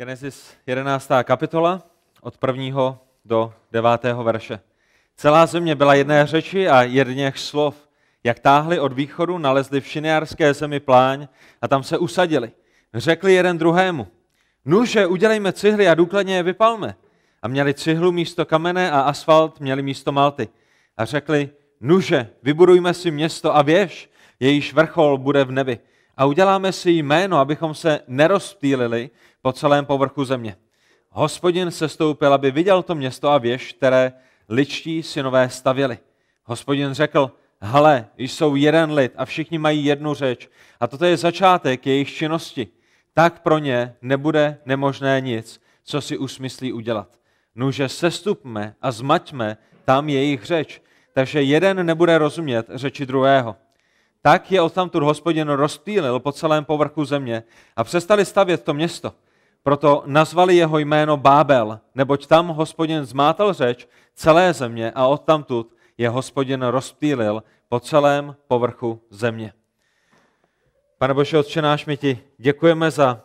Genesis 11. kapitola od 1. do 9. verše. Celá země byla jedné řeči a jedněch slov. Jak táhli od východu, nalezli v šineárské zemi pláň a tam se usadili. Řekli jeden druhému, nuže, udělejme cihly a důkladně je vypalme. A měli cihlu místo kamene a asfalt měli místo malty. A řekli, nuže, vybudujme si město a věž, jejíž vrchol bude v nebi. A uděláme si jméno, abychom se nerozptýlili po celém povrchu země. Hospodin se stoupil, aby viděl to město a věž, které ličtí synové stavěli. Hospodin řekl, hele, jsou jeden lid a všichni mají jednu řeč a toto je začátek jejich činnosti. Tak pro ně nebude nemožné nic, co si usmyslí udělat. Nuže sestupme a zmaťme tam jejich řeč, takže jeden nebude rozumět řeči druhého. Tak je odtamtud hospodin rozptýlil po celém povrchu země a přestali stavět to město – proto nazvali jeho jméno Bábel, neboť tam hospodin zmátal řeč celé země a odtamtud je hospodin rozptýlil po celém povrchu země. Pane Bože, Otče náš, my ti děkujeme za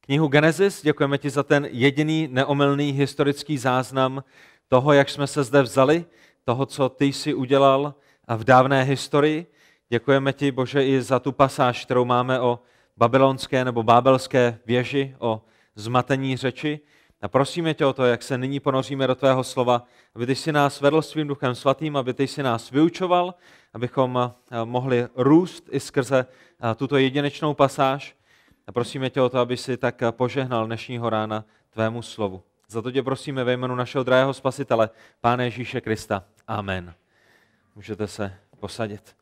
knihu Genesis, děkujeme ti za ten jediný neomylný historický záznam toho, jak jsme se zde vzali, toho, co ty jsi udělal v dávné historii. Děkujeme ti, Bože, i za tu pasáž, kterou máme o babylonské nebo bábelské věži, o zmatení řeči. A prosíme tě o to, jak se nyní ponoříme do tvého slova, aby ty si nás vedl svým duchem svatým, aby ty si nás vyučoval, abychom eh, mohli růst i skrze eh, tuto jedinečnou pasáž. A prosíme tě o to, aby si tak eh, požehnal dnešního rána tvému slovu. Za to tě prosíme ve jménu našeho drahého spasitele, Pána Ježíše Krista. Amen. Můžete se posadit.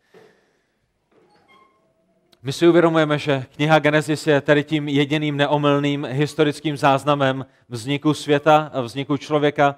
My si uvědomujeme, že kniha Genesis je tedy tím jediným neomylným historickým záznamem vzniku světa, vzniku člověka.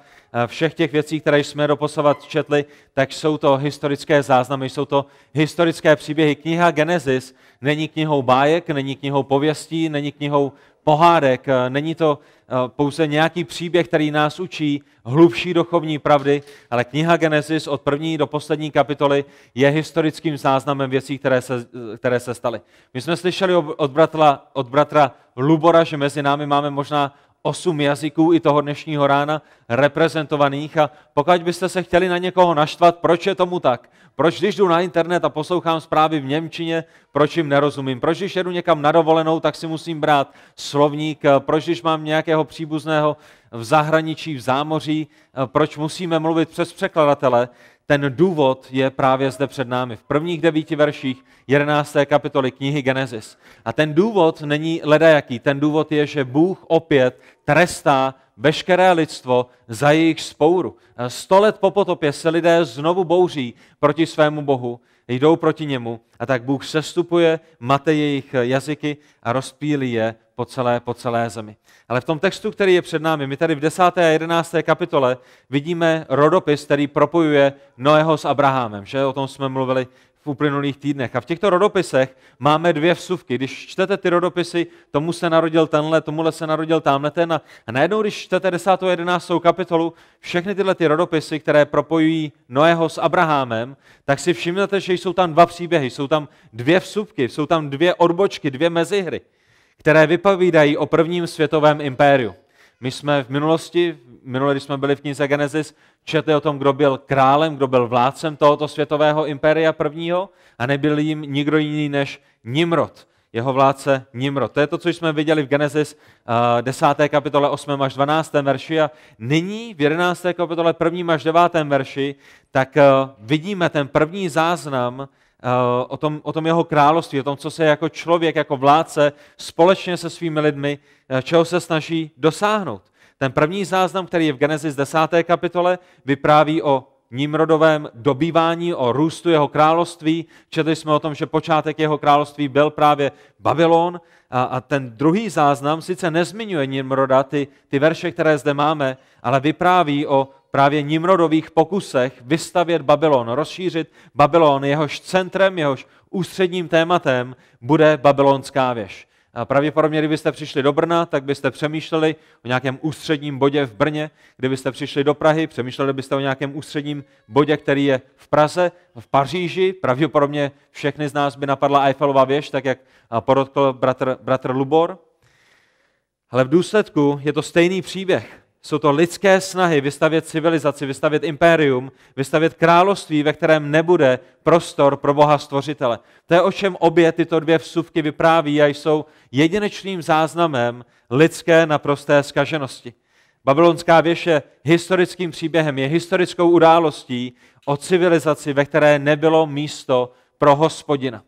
Všech těch věcí, které jsme doposavat četli, tak jsou to historické záznamy, jsou to historické příběhy. Kniha Genesis není knihou bájek, není knihou pověstí, není knihou pohádek, eh, není to eh, pouze nějaký příběh, který nás učí hlubší duchovní pravdy, ale kniha Genesis od první do poslední kapitoly je historickým záznamem věcí, které se, eh, které se staly. My jsme slyšeli od bratra, od bratra Lubora, že mezi námi máme možná osm jazyků i toho dnešního rána reprezentovaných a pokud byste se chtěli na někoho naštvat, proč je tomu tak? Proč když jdu na internet a poslouchám zprávy v Němčině, proč jim nerozumím? Proč když jedu někam na dovolenou, tak si musím brát slovník? Proč když mám nějakého příbuzného v zahraničí, v zámoří, proč musíme mluvit přes překladatele? ten důvod je právě zde před námi. V prvních devíti verších 11. kapitoly knihy Genesis. A ten důvod není ledajaký. Ten důvod je, že Bůh opět trestá veškeré lidstvo za jejich spouru. Sto let po potopě se lidé znovu bouří proti svému Bohu jdou proti němu a tak Bůh sestupuje, mate jejich jazyky a rozpílí je po celé, po celé zemi. Ale v tom textu, který je před námi, my tady v 10. a 11. kapitole vidíme rodopis, který propojuje Noého s Abrahamem. Že? O tom jsme mluvili v uplynulých týdnech. A v těchto rodopisech máme dvě vsuvky. Když čtete ty rodopisy, tomu se narodil tenhle, tomuhle se narodil tamhle ten. A najednou, když čtete 10. a 11. kapitolu, všechny tyhle ty rodopisy, které propojují Noého s Abrahamem, tak si všimnete, že jsou tam dva příběhy, jsou tam dvě vsuvky, jsou tam dvě odbočky, dvě mezihry, které vypovídají o prvním světovém impériu. My jsme v minulosti, minule, když jsme byli v knize Genesis, četli o tom, kdo byl králem, kdo byl vládcem tohoto světového impéria prvního a nebyl jim nikdo jiný než Nimrod, jeho vládce Nimrod. To je to, co jsme viděli v Genesis 10. Eh, kapitole 8. až 12. verši a nyní v 11. kapitole 1. až 9. verši, tak eh, vidíme ten první záznam Eh, o tom, o tom jeho království, o tom, co se jako člověk, jako vládce společně se svými lidmi, eh, čeho se snaží dosáhnout. Ten první záznam, který je v Genesis 10. kapitole, vypráví o Nimrodovém dobývání, o růstu jeho království. Četli jsme o tom, že počátek jeho království byl právě Babylon. A, a ten druhý záznam sice nezmiňuje Nimroda, ty, ty verše, které zde máme, ale vypráví o právě Nimrodových pokusech vystavět Babylon, rozšířit Babylon, jehož centrem, jehož ústředním tématem bude babylonská věž. A pravděpodobně, kdybyste přišli do Brna, tak byste přemýšleli o nějakém ústředním bodě v Brně. Kdybyste přišli do Prahy, přemýšleli byste o nějakém ústředním bodě, který je v Praze, v Paříži. Pravděpodobně všechny z nás by napadla Eiffelova věž, tak jak podotkl bratr, bratr Lubor. Ale v důsledku je to stejný příběh. Jsou to lidské snahy vystavět civilizaci, vystavět impérium, vystavět království, ve kterém nebude prostor pro Boha Stvořitele. To je o čem obě tyto dvě vsuvky vypráví a jsou jedinečným záznamem lidské naprosté zkaženosti. Babylonská věž je historickým příběhem, je historickou událostí o civilizaci, ve které nebylo místo pro hospodina.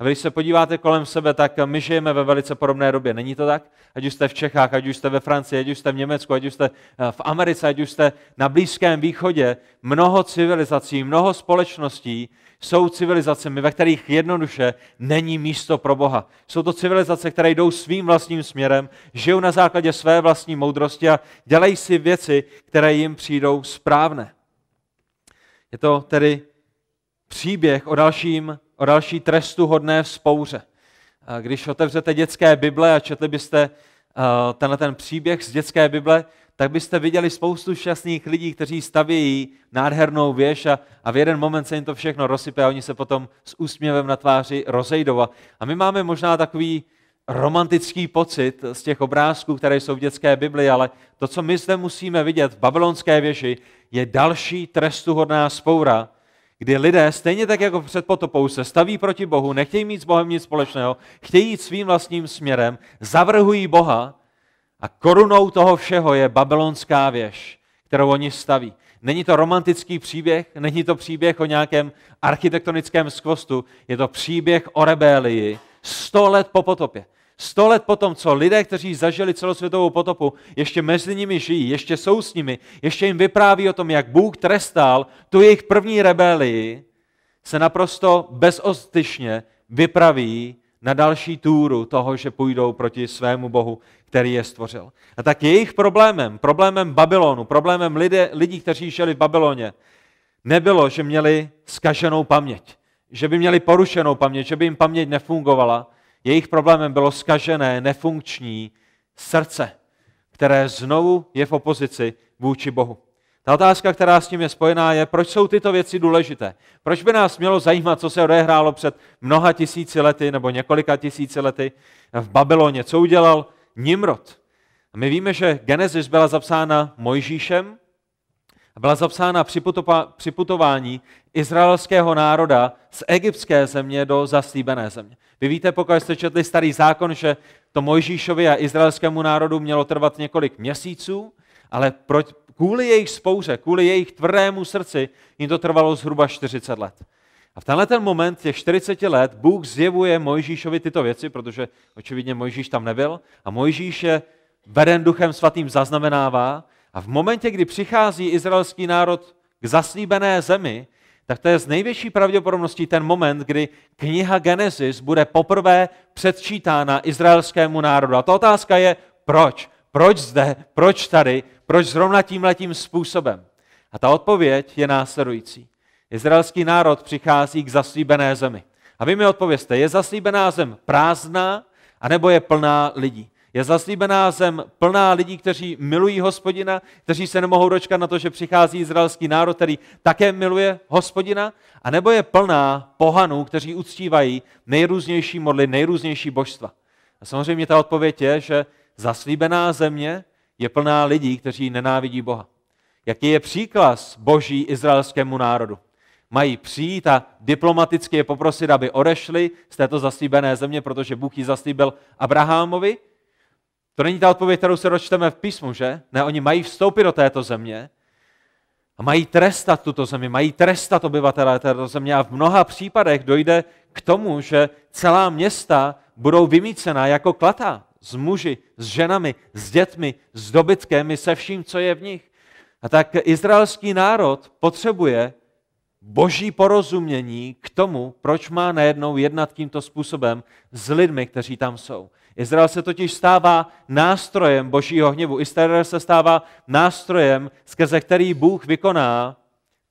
A když se podíváte kolem sebe, tak my žijeme ve velice podobné době. Není to tak? Ať už jste v Čechách, ať už jste ve Francii, ať už jste v Německu, ať už jste eh, v Americe, ať už jste na Blízkém východě, mnoho civilizací, mnoho společností jsou civilizacemi, ve kterých jednoduše není místo pro Boha. Jsou to civilizace, které jdou svým vlastním směrem, žijou na základě své vlastní moudrosti a dělají si věci, které jim přijdou správné. Je to tedy příběh o dalším o další trestu hodné vzpouře. Když otevřete dětské Bible a četli byste eh, tenhle ten příběh z dětské Bible, tak byste viděli spoustu šťastných lidí, kteří stavějí nádhernou věž a, a v jeden moment se jim to všechno rozsype a oni se potom s úsměvem na tváři rozejdou. A my máme možná takový romantický pocit z těch obrázků, které jsou v dětské Bibli, ale to, co my zde musíme vidět v babylonské věži, je další trestuhodná spoura, kdy lidé, stejně tak jako před potopou, se staví proti Bohu, nechtějí mít s Bohem nic společného, chtějí jít svým vlastním směrem, zavrhují Boha a korunou toho všeho je babylonská věž, kterou oni staví. Není to romantický příběh, není to příběh o nějakém architektonickém skvostu, je to příběh o rebélii 100 let po potopě. Sto let potom, co lidé, kteří zažili celosvětovou potopu, ještě mezi nimi žijí, ještě jsou s nimi, ještě jim vypráví o tom, jak Bůh trestal tu jejich první rebelii, se naprosto bezostyšně vypraví na další túru toho, že půjdou proti svému Bohu, který je stvořil. A tak jejich problémem, problémem Babylonu, problémem lidé, lidí, kteří žili v Babyloně, nebylo, že měli skaženou paměť, že by měli porušenou paměť, že by jim paměť nefungovala, jejich problémem bylo skažené, nefunkční srdce, které znovu je v opozici vůči Bohu. Ta otázka, která s tím je spojená, je, proč jsou tyto věci důležité? Proč by nás mělo zajímat, co se odehrálo před mnoha tisíci lety nebo několika tisíci lety v Babyloně? Co udělal Nimrod? My víme, že Genesis byla zapsána Mojžíšem, byla zapsána při putování izraelského národa z egyptské země do zaslíbené země. Vy víte, pokud jste četli starý zákon, že to Mojžíšovi a izraelskému národu mělo trvat několik měsíců, ale proč, kvůli jejich spouře, kvůli jejich tvrdému srdci jim to trvalo zhruba 40 let. A v tenhle ten moment těch 40 let Bůh zjevuje Mojžíšovi tyto věci, protože očividně Mojžíš tam nebyl a Mojžíš je veden duchem svatým zaznamenává a v momentě, kdy přichází izraelský národ k zaslíbené zemi, tak to je z největší pravděpodobností ten moment, kdy kniha Genesis bude poprvé předčítána izraelskému národu. A ta otázka je, proč? Proč zde? Proč tady? Proč zrovna tímhletím způsobem? A ta odpověď je následující. Izraelský národ přichází k zaslíbené zemi. A vy mi odpověste, je zaslíbená zem prázdná, anebo je plná lidí? Je zaslíbená zem plná lidí, kteří milují hospodina, kteří se nemohou dočkat na to, že přichází izraelský národ, který také miluje hospodina, a nebo je plná pohanů, kteří uctívají nejrůznější modly, nejrůznější božstva. A samozřejmě ta odpověď je, že zaslíbená země je plná lidí, kteří nenávidí Boha. Jaký je příklad boží izraelskému národu? mají přijít a diplomaticky je poprosit, aby odešli z této zaslíbené země, protože Bůh ji zaslíbil Abrahamovi, to není ta odpověď, kterou se dočteme v písmu, že? Ne, oni mají vstoupit do této země a mají trestat tuto zemi, mají trestat obyvatele této země a v mnoha případech dojde k tomu, že celá města budou vymícená jako klata s muži, s ženami, s dětmi, s dobytkem i se vším, co je v nich. A tak izraelský národ potřebuje boží porozumění k tomu, proč má najednou jednat tímto způsobem s lidmi, kteří tam jsou. Izrael se totiž stává nástrojem božího hněvu. Izrael se stává nástrojem, skrze který Bůh vykoná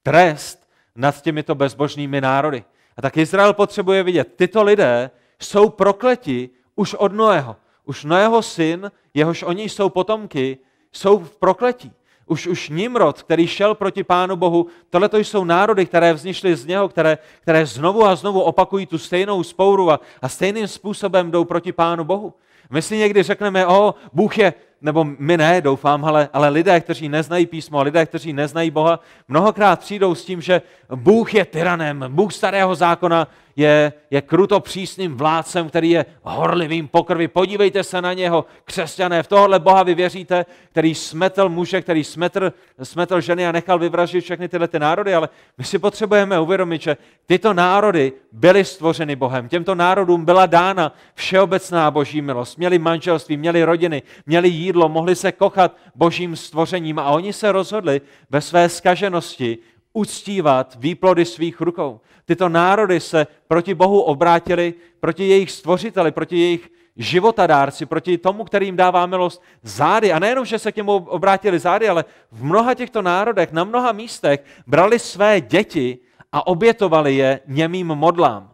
trest nad těmito bezbožnými národy. A tak Izrael potřebuje vidět, tyto lidé jsou prokleti už od Noého. Už Noého syn, jehož oni jsou potomky, jsou v prokletí. Už, už Nimrod, který šel proti Pánu Bohu, tohle to jsou národy, které vznikly z něho, které, které znovu a znovu opakují tu stejnou spouru a, a stejným způsobem jdou proti Pánu Bohu. My si někdy řekneme, o, Bůh je, nebo my ne, doufám, ale, ale lidé, kteří neznají písmo, lidé, kteří neznají Boha, mnohokrát přijdou s tím, že Bůh je tyranem, Bůh starého zákona je, je kruto přísným vládcem, který je horlivým pokrvi. Podívejte se na něho, křesťané, v tohle Boha vy věříte, který smetl muže, který smetl, smetl ženy a nechal vyvraždit všechny tyhle ty národy, ale my si potřebujeme uvědomit, že tyto národy byly stvořeny Bohem. Těmto národům byla dána všeobecná boží milost. Měli manželství, měli rodiny, měli jídlo, mohli se kochat božím stvořením a oni se rozhodli ve své skaženosti uctívat výplody svých rukou tyto národy se proti Bohu obrátili, proti jejich stvořiteli, proti jejich životadárci, proti tomu, kterým dává milost zády. A nejenom, že se k němu obrátili zády, ale v mnoha těchto národech, na mnoha místech brali své děti a obětovali je němým modlám.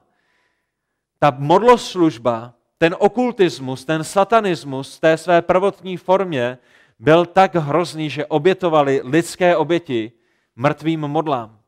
Ta modloslužba, ten okultismus, ten satanismus v té své prvotní formě byl tak hrozný, že obětovali lidské oběti mrtvým modlám.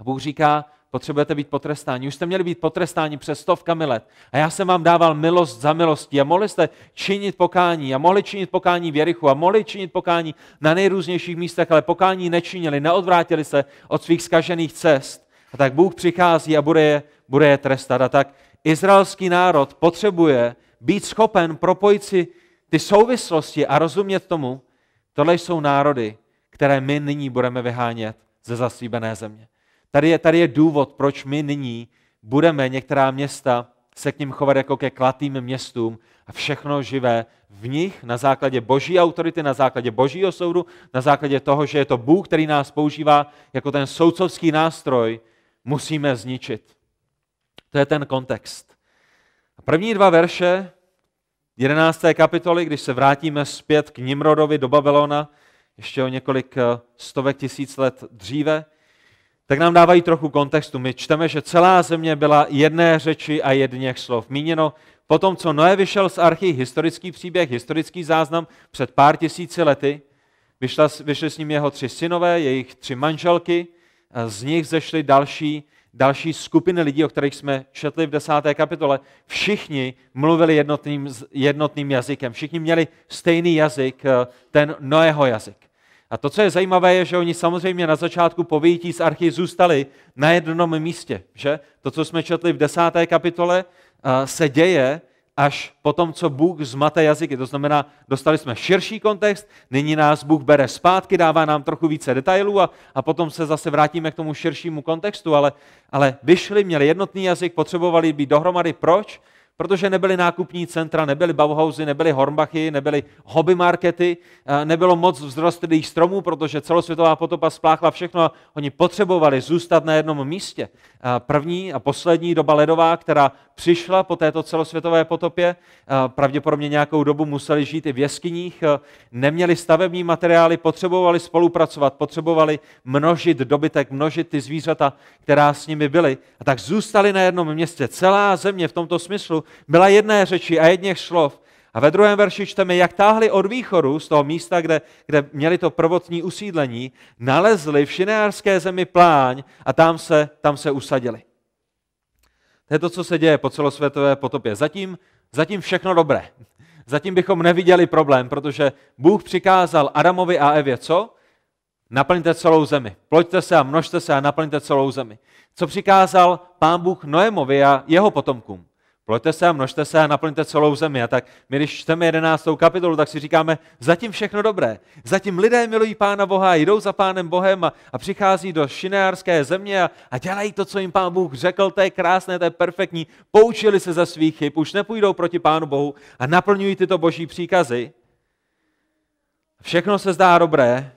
A Bůh říká, potřebujete být potrestáni. Už jste měli být potrestáni přes stovkami let. A já jsem vám dával milost za milostí. A mohli jste činit pokání. A mohli činit pokání v Jerichu. A mohli činit pokání na nejrůznějších místech, ale pokání nečinili. Neodvrátili se od svých zkažených cest. A tak Bůh přichází a bude je, bude je trestat. A tak izraelský národ potřebuje být schopen propojit si ty souvislosti a rozumět tomu, tohle jsou národy, které my nyní budeme vyhánět ze zaslíbené země. Tady je, tady je důvod, proč my nyní budeme některá města se k ním chovat jako ke klatým městům a všechno živé v nich na základě boží autority, na základě božího soudu, na základě toho, že je to Bůh, který nás používá jako ten soudcovský nástroj, musíme zničit. To je ten kontext. A první dva verše 11. kapitoly, když se vrátíme zpět k Nimrodovi do Babylona, ještě o několik eh, stovek tisíc let dříve, tak nám dávají trochu kontextu. My čteme, že celá země byla jedné řeči a jedněch slov. Míněno, potom co Noé vyšel z archy, historický příběh, historický záznam před pár tisíci lety, vyšla, vyšli s ním jeho tři synové, jejich tři manželky, z nich zešly další, další skupiny lidí, o kterých jsme četli v desáté kapitole. Všichni mluvili jednotným, jednotným jazykem, všichni měli stejný jazyk, eh, ten Noého jazyk. A to, co je zajímavé, je, že oni samozřejmě na začátku povětí z archy zůstali na jednom místě. Že? To, co jsme četli v desáté kapitole, eh, se děje až po tom, co Bůh zmate jazyky. To znamená, dostali jsme širší kontext, nyní nás Bůh bere zpátky, dává nám trochu více detailů a, a potom se zase vrátíme k tomu širšímu kontextu. Ale, ale vyšli, měli jednotný jazyk, potřebovali být dohromady. Proč? protože nebyly nákupní centra, nebyly Bauhausy, nebyly Hornbachy, nebyly hobby markety, eh, nebylo moc vzrostlých stromů, protože celosvětová potopa spláchla všechno a oni potřebovali zůstat na jednom místě. Eh, První a poslední doba ledová, která přišla po této celosvětové potopě. Eh, pravděpodobně nějakou dobu museli žít i v jeskyních, eh, neměli stavební materiály, potřebovali spolupracovat, potřebovali množit dobytek, množit ty zvířata, která s nimi byly. A tak zůstali na jednom městě. Celá země v tomto smyslu byla jedné řeči a jedněch slov. A ve druhém verši čteme, jak táhli od východu, z toho místa, kde, kde měli to prvotní usídlení, nalezli v šineárské zemi pláň a tam se, tam se usadili. To je to, co se děje po celosvětové potopě. Zatím, zatím všechno dobré. Zatím bychom neviděli problém, protože Bůh přikázal Adamovi a Evě co? Naplňte celou zemi. Ploďte se a množte se a naplňte celou zemi. Co přikázal pán Bůh Noemovi a jeho potomkům? Plojte se a množte se a naplňte celou zemi. A tak my, když čteme jedenáctou kapitolu, tak si říkáme, zatím všechno dobré. Zatím lidé milují Pána Boha, jdou za Pánem Bohem a, a přichází do šineárské země a, a dělají to, co jim Pán Bůh řekl, to je krásné, to je perfektní. Poučili se ze svých chyb, už nepůjdou proti Pánu Bohu a naplňují tyto boží příkazy. Všechno se zdá dobré,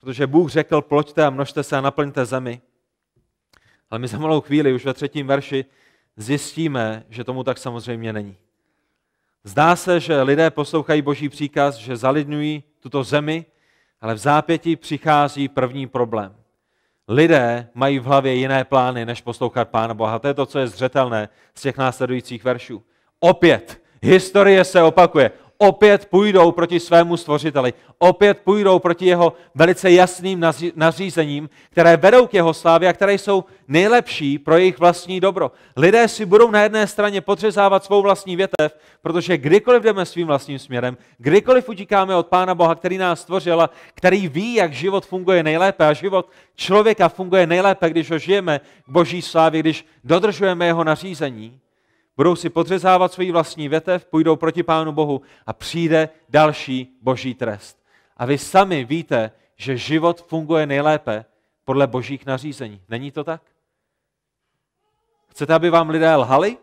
protože Bůh řekl, ploďte a množte se a naplňte zemi. Ale my za malou chvíli, už ve třetím verši, zjistíme, že tomu tak samozřejmě není. Zdá se, že lidé poslouchají boží příkaz, že zalidňují tuto zemi, ale v zápěti přichází první problém. Lidé mají v hlavě jiné plány, než poslouchat Pána Boha. To je to, co je zřetelné z těch následujících veršů. Opět, historie se opakuje opět půjdou proti svému stvořiteli, opět půjdou proti jeho velice jasným nařízením, které vedou k jeho slávě a které jsou nejlepší pro jejich vlastní dobro. Lidé si budou na jedné straně podřezávat svou vlastní větev, protože kdykoliv jdeme svým vlastním směrem, kdykoliv utíkáme od Pána Boha, který nás stvořil a který ví, jak život funguje nejlépe a život člověka funguje nejlépe, když ho žijeme k boží slávě, když dodržujeme jeho nařízení, budou si podřezávat svoji vlastní větev, půjdou proti Pánu Bohu a přijde další boží trest. A vy sami víte, že život funguje nejlépe podle božích nařízení. Není to tak? Chcete, aby vám lidé lhali?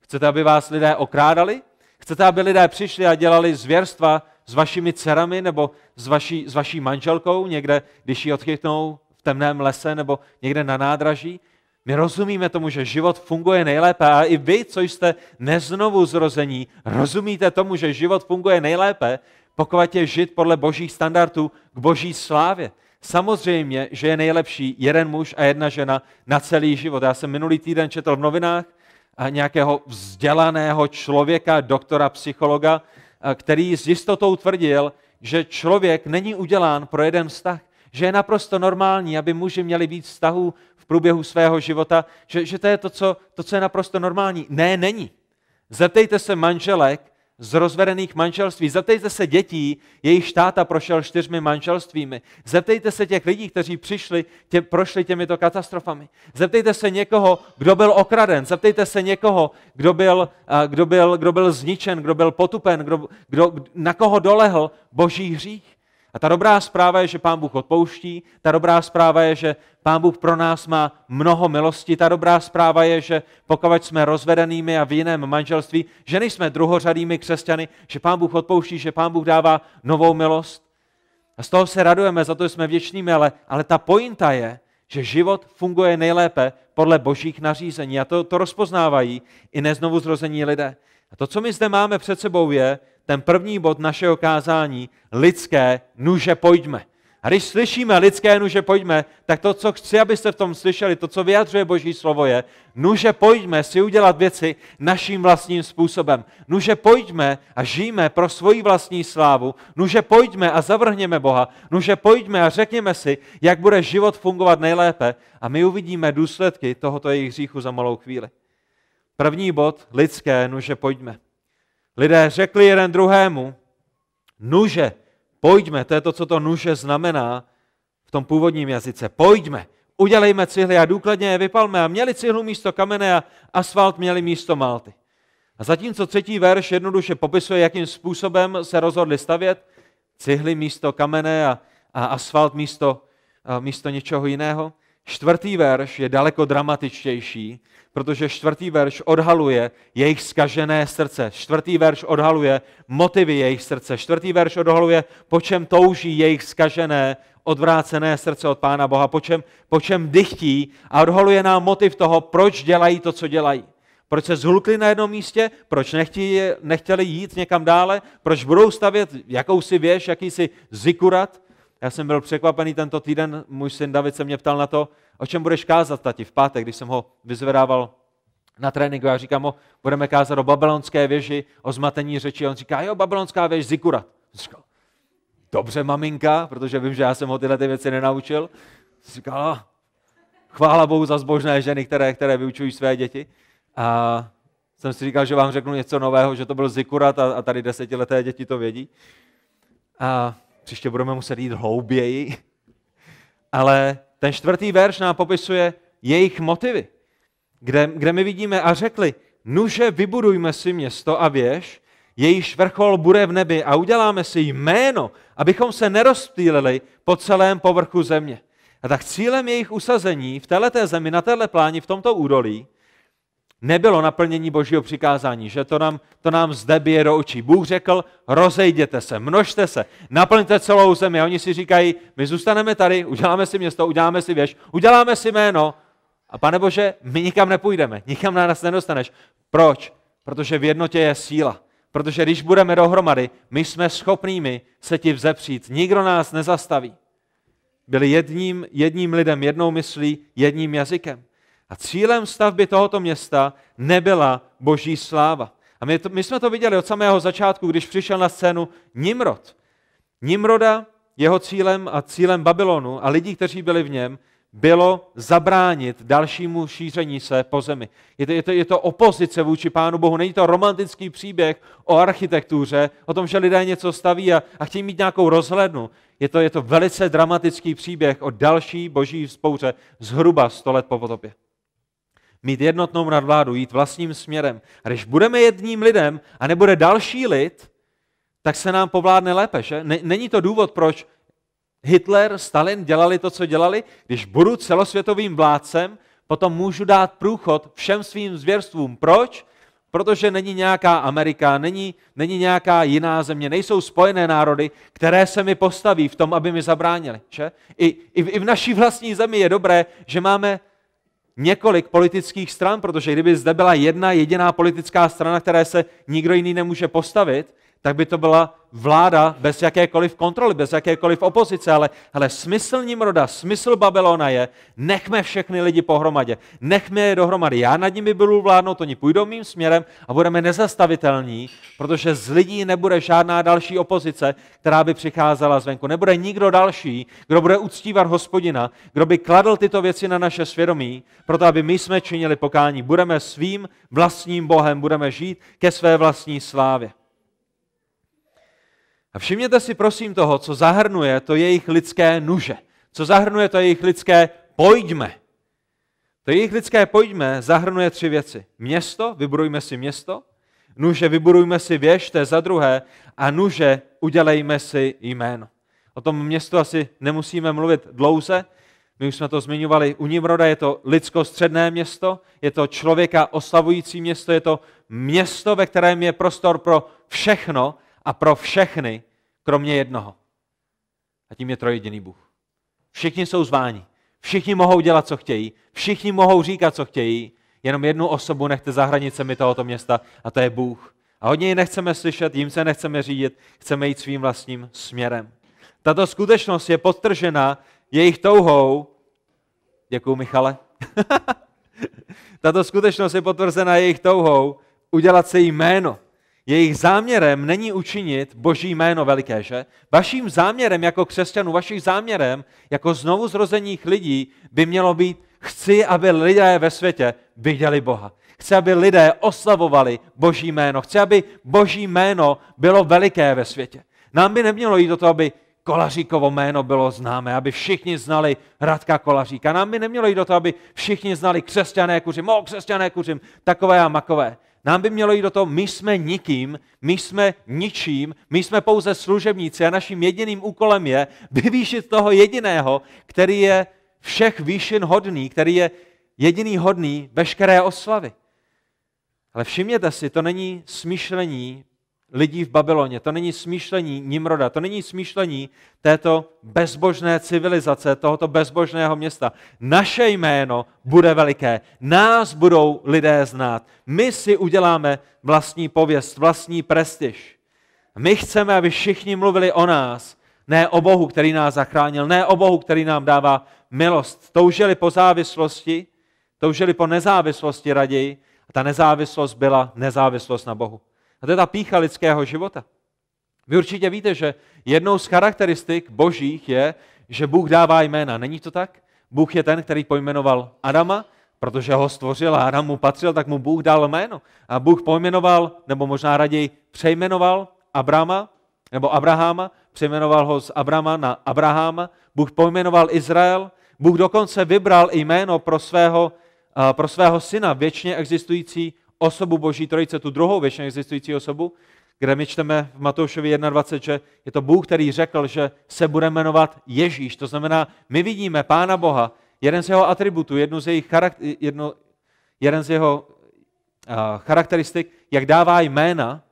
Chcete, aby vás lidé okrádali? Chcete, aby lidé přišli a dělali zvěrstva s vašimi dcerami nebo s vaší, s vaší manželkou někde, když ji odchytnou v temném lese nebo někde na nádraží? My rozumíme tomu, že život funguje nejlépe a i vy, co jste neznovu zrození, rozumíte tomu, že život funguje nejlépe, pokud je žit podle božích standardů k boží slávě. Samozřejmě, že je nejlepší jeden muž a jedna žena na celý život. Já jsem minulý týden četl v novinách nějakého vzdělaného člověka, doktora, psychologa, který s jistotou tvrdil, že člověk není udělán pro jeden vztah že je naprosto normální, aby muži měli víc vztahů průběhu svého života, že, že to je to co, to, co je naprosto normální. Ne, není. Zeptejte se manželek z rozvedených manželství, zeptejte se dětí, jejich táta prošel čtyřmi manželstvími, zeptejte se těch lidí, kteří přišli, tě, prošli těmito katastrofami, zeptejte se někoho, kdo byl okraden, zeptejte se někoho, kdo byl, kdo byl, kdo byl zničen, kdo byl potupen, kdo, kdo, na koho dolehl boží hřích. A ta dobrá zpráva je, že Pán Bůh odpouští, ta dobrá zpráva je, že Pán Bůh pro nás má mnoho milosti, ta dobrá zpráva je, že pokud jsme rozvedenými a v jiném manželství, že nejsme druhořadými křesťany, že Pán Bůh odpouští, že Pán Bůh dává novou milost. A z toho se radujeme, za to jsme věčnými, ale, ale ta pointa je, že život funguje nejlépe podle božích nařízení. A to, to rozpoznávají i neznovu zrození lidé. A to, co my zde máme před sebou, je, ten první bod našeho kázání, lidské nuže pojďme. A když slyšíme lidské nuže pojďme, tak to, co chci, abyste v tom slyšeli, to, co vyjadřuje Boží slovo, je nuže pojďme si udělat věci naším vlastním způsobem. Nuže pojďme a žijeme pro svoji vlastní slávu. Nuže pojďme a zavrhněme Boha. Nuže pojďme a řekněme si, jak bude život fungovat nejlépe a my uvidíme důsledky tohoto jejich hříchu za malou chvíli. První bod, lidské nože pojďme. Lidé řekli jeden druhému, nuže, pojďme, to je to, co to nuže znamená v tom původním jazyce, pojďme, udělejme cihly a důkladně je vypalme. A měli cihlu místo kamene a asfalt měli místo malty. A zatímco třetí verš jednoduše popisuje, jakým způsobem se rozhodli stavět, cihly místo kamene a, a asfalt místo, a místo něčeho jiného, Čtvrtý verš je daleko dramatičtější, protože čtvrtý verš odhaluje jejich skažené srdce. Čtvrtý verš odhaluje motivy jejich srdce. Čtvrtý verš odhaluje, po čem touží jejich skažené, odvrácené srdce od Pána Boha, po čem, po čem dychtí a odhaluje nám motiv toho, proč dělají to, co dělají. Proč se zhlukli na jednom místě, proč nechtěli, nechtěli jít někam dále, proč budou stavět jakousi věž, jakýsi zikurat, já jsem byl překvapený tento týden, můj syn David se mě ptal na to, o čem budeš kázat, tati, v pátek, když jsem ho vyzvedával na tréninku. Já říkám mu, budeme kázat o babylonské věži, o zmatení řeči. on říká, jo, babylonská věž, zikurat. Říkal, dobře, maminka, protože vím, že já jsem ho tyhle ty věci nenaučil. Říkal, ah, chvála Bohu za zbožné ženy, které, které vyučují své děti. A jsem si říkal, že vám řeknu něco nového, že to byl zikurat a, a tady desetileté děti to vědí. A příště budeme muset jít hlouběji. Ale ten čtvrtý verš nám popisuje jejich motivy, kde, kde my vidíme a řekli, nuže vybudujme si město a věž, jejíž vrchol bude v nebi a uděláme si jméno, abychom se nerozptýlili po celém povrchu země. A tak cílem jejich usazení v této zemi, na této pláni, v tomto údolí, nebylo naplnění božího přikázání, že to nám, to nám zde bije do očí. Bůh řekl, rozejděte se, množte se, naplňte celou zemi. A oni si říkají, my zůstaneme tady, uděláme si město, uděláme si věž, uděláme si jméno. A pane Bože, my nikam nepůjdeme, nikam na nás nedostaneš. Proč? Protože v jednotě je síla. Protože když budeme dohromady, my jsme schopnými se ti vzepřít. Nikdo nás nezastaví. Byli jedním, jedním lidem, jednou myslí, jedním jazykem. A cílem stavby tohoto města nebyla boží sláva. A my, to, my jsme to viděli od samého začátku, když přišel na scénu Nimrod. Nimroda, jeho cílem a cílem Babylonu a lidí, kteří byli v něm, bylo zabránit dalšímu šíření se po zemi. Je to, je, to, je to opozice vůči Pánu Bohu, není to romantický příběh o architektuře, o tom, že lidé něco staví a, a chtějí mít nějakou rozhlednu. Je to, je to velice dramatický příběh o další boží spouře zhruba 100 let po potopě mít jednotnou nadvládu, jít vlastním směrem. A když budeme jedním lidem a nebude další lid, tak se nám povládne lépe. Že? Není to důvod, proč Hitler, Stalin dělali to, co dělali. Když budu celosvětovým vládcem, potom můžu dát průchod všem svým zvěrstvům. Proč? Protože není nějaká Amerika, není, není nějaká jiná země, nejsou spojené národy, které se mi postaví v tom, aby mi zabránili. Že? I, i, v, I v naší vlastní zemi je dobré, že máme několik politických stran, protože kdyby zde byla jedna jediná politická strana, které se nikdo jiný nemůže postavit, tak by to byla vláda bez jakékoliv kontroly, bez jakékoliv opozice, ale, ale smysl Nimroda, smysl Babylona je, nechme všechny lidi pohromadě, nechme je dohromady. Já nad nimi budu vládnout, oni půjdou mým směrem a budeme nezastavitelní, protože z lidí nebude žádná další opozice, která by přicházela zvenku. Nebude nikdo další, kdo bude uctívat hospodina, kdo by kladl tyto věci na naše svědomí, proto aby my jsme činili pokání. Budeme svým vlastním Bohem, budeme žít ke své vlastní slávě. A všimněte si prosím toho, co zahrnuje to jejich lidské nuže, co zahrnuje to jejich lidské pojďme. To jejich lidské pojďme zahrnuje tři věci. Město, vybudujme si město, nuže vybudujme si věž, to je za druhé, a nuže udělejme si jméno. O tom městu asi nemusíme mluvit dlouze, my už jsme to zmiňovali, u Nimroda je to lidskostředné město, je to člověka oslavující město, je to město, ve kterém je prostor pro všechno, a pro všechny, kromě jednoho. A tím je trojediný Bůh. Všichni jsou zváni. Všichni mohou dělat, co chtějí. Všichni mohou říkat, co chtějí. Jenom jednu osobu nechte za hranicemi tohoto města a to je Bůh. A hodně ji nechceme slyšet, jim se nechceme řídit, chceme jít svým vlastním směrem. Tato skutečnost je podtržena jejich touhou. Děkuji Michale. Tato skutečnost je potvrzena jejich touhou udělat jí jméno, jejich záměrem není učinit boží jméno veliké, že? Vaším záměrem jako křesťanů, vaším záměrem jako znovu zrozených lidí by mělo být, chci, aby lidé ve světě viděli Boha. Chci, aby lidé oslavovali boží jméno. Chci, aby boží jméno bylo veliké ve světě. Nám by nemělo jít o to, aby Kolaříkovo jméno bylo známé, aby všichni znali Radka Kolaříka. Nám by nemělo jít o to, aby všichni znali křesťané kuřim, o křesťané kuřim, takové a makové. Nám by mělo jít do toho, my jsme nikým, my jsme ničím, my jsme pouze služebníci a naším jediným úkolem je vyvýšit toho jediného, který je všech výšin hodný, který je jediný hodný veškeré oslavy. Ale všimněte si, to není smýšlení lidí v Babyloně, to není smýšlení Nimroda, to není smýšlení této bezbožné civilizace, tohoto bezbožného města. Naše jméno bude veliké, nás budou lidé znát, my si uděláme vlastní pověst, vlastní prestiž. My chceme, aby všichni mluvili o nás, ne o Bohu, který nás zachránil, ne o Bohu, který nám dává milost. Toužili po závislosti, toužili po nezávislosti raději, a ta nezávislost byla nezávislost na Bohu. A to je ta pícha lidského života. Vy určitě víte, že jednou z charakteristik božích je, že Bůh dává jména. Není to tak? Bůh je ten, který pojmenoval Adama, protože ho stvořil a Adam mu patřil, tak mu Bůh dal jméno. A Bůh pojmenoval, nebo možná raději přejmenoval Abrama, nebo Abrahama, přejmenoval ho z Abrama na Abrahama. Bůh pojmenoval Izrael. Bůh dokonce vybral jméno pro svého, eh, pro svého syna, věčně existující osobu Boží trojice, tu druhou věčně existující osobu, kde my čteme v Matoušovi 21, že je to Bůh, který řekl, že se bude jmenovat Ježíš. To znamená, my vidíme Pána Boha, jeden z jeho atributů, jednu z jejich charakter, jedno, jeden z jeho uh, charakteristik, jak dává jména,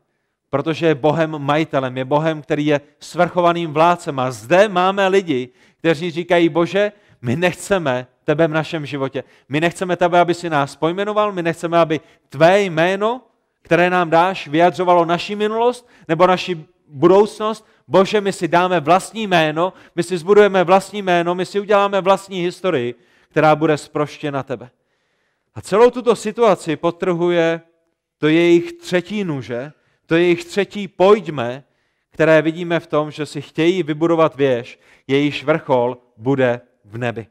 protože je Bohem majitelem, je Bohem, který je svrchovaným vládcem. A zde máme lidi, kteří říkají, Bože, my nechceme tebe v našem životě. My nechceme tebe, aby si nás pojmenoval, my nechceme, aby tvé jméno, které nám dáš, vyjadřovalo naši minulost nebo naši budoucnost. Bože, my si dáme vlastní jméno, my si zbudujeme vlastní jméno, my si uděláme vlastní historii, která bude sproštěna tebe. A celou tuto situaci potrhuje to jejich třetí nuže, to jejich třetí pojďme, které vidíme v tom, že si chtějí vybudovat věž, jejíž vrchol bude v nebi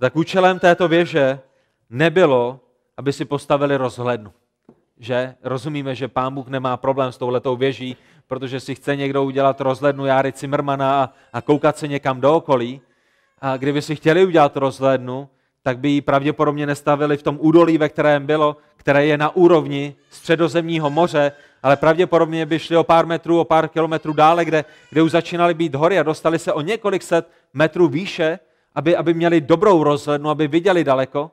tak účelem této věže nebylo, aby si postavili rozhlednu. Že rozumíme, že pán Bůh nemá problém s touhletou věží, protože si chce někdo udělat rozhlednu Járy Cimrmana a, koukat se někam do okolí. A kdyby si chtěli udělat rozhlednu, tak by ji pravděpodobně nestavili v tom údolí, ve kterém bylo, které je na úrovni středozemního moře, ale pravděpodobně by šli o pár metrů, o pár kilometrů dále, kde, kde už začínaly být hory a dostali se o několik set metrů výše, aby, aby měli dobrou rozhlednu, aby viděli daleko.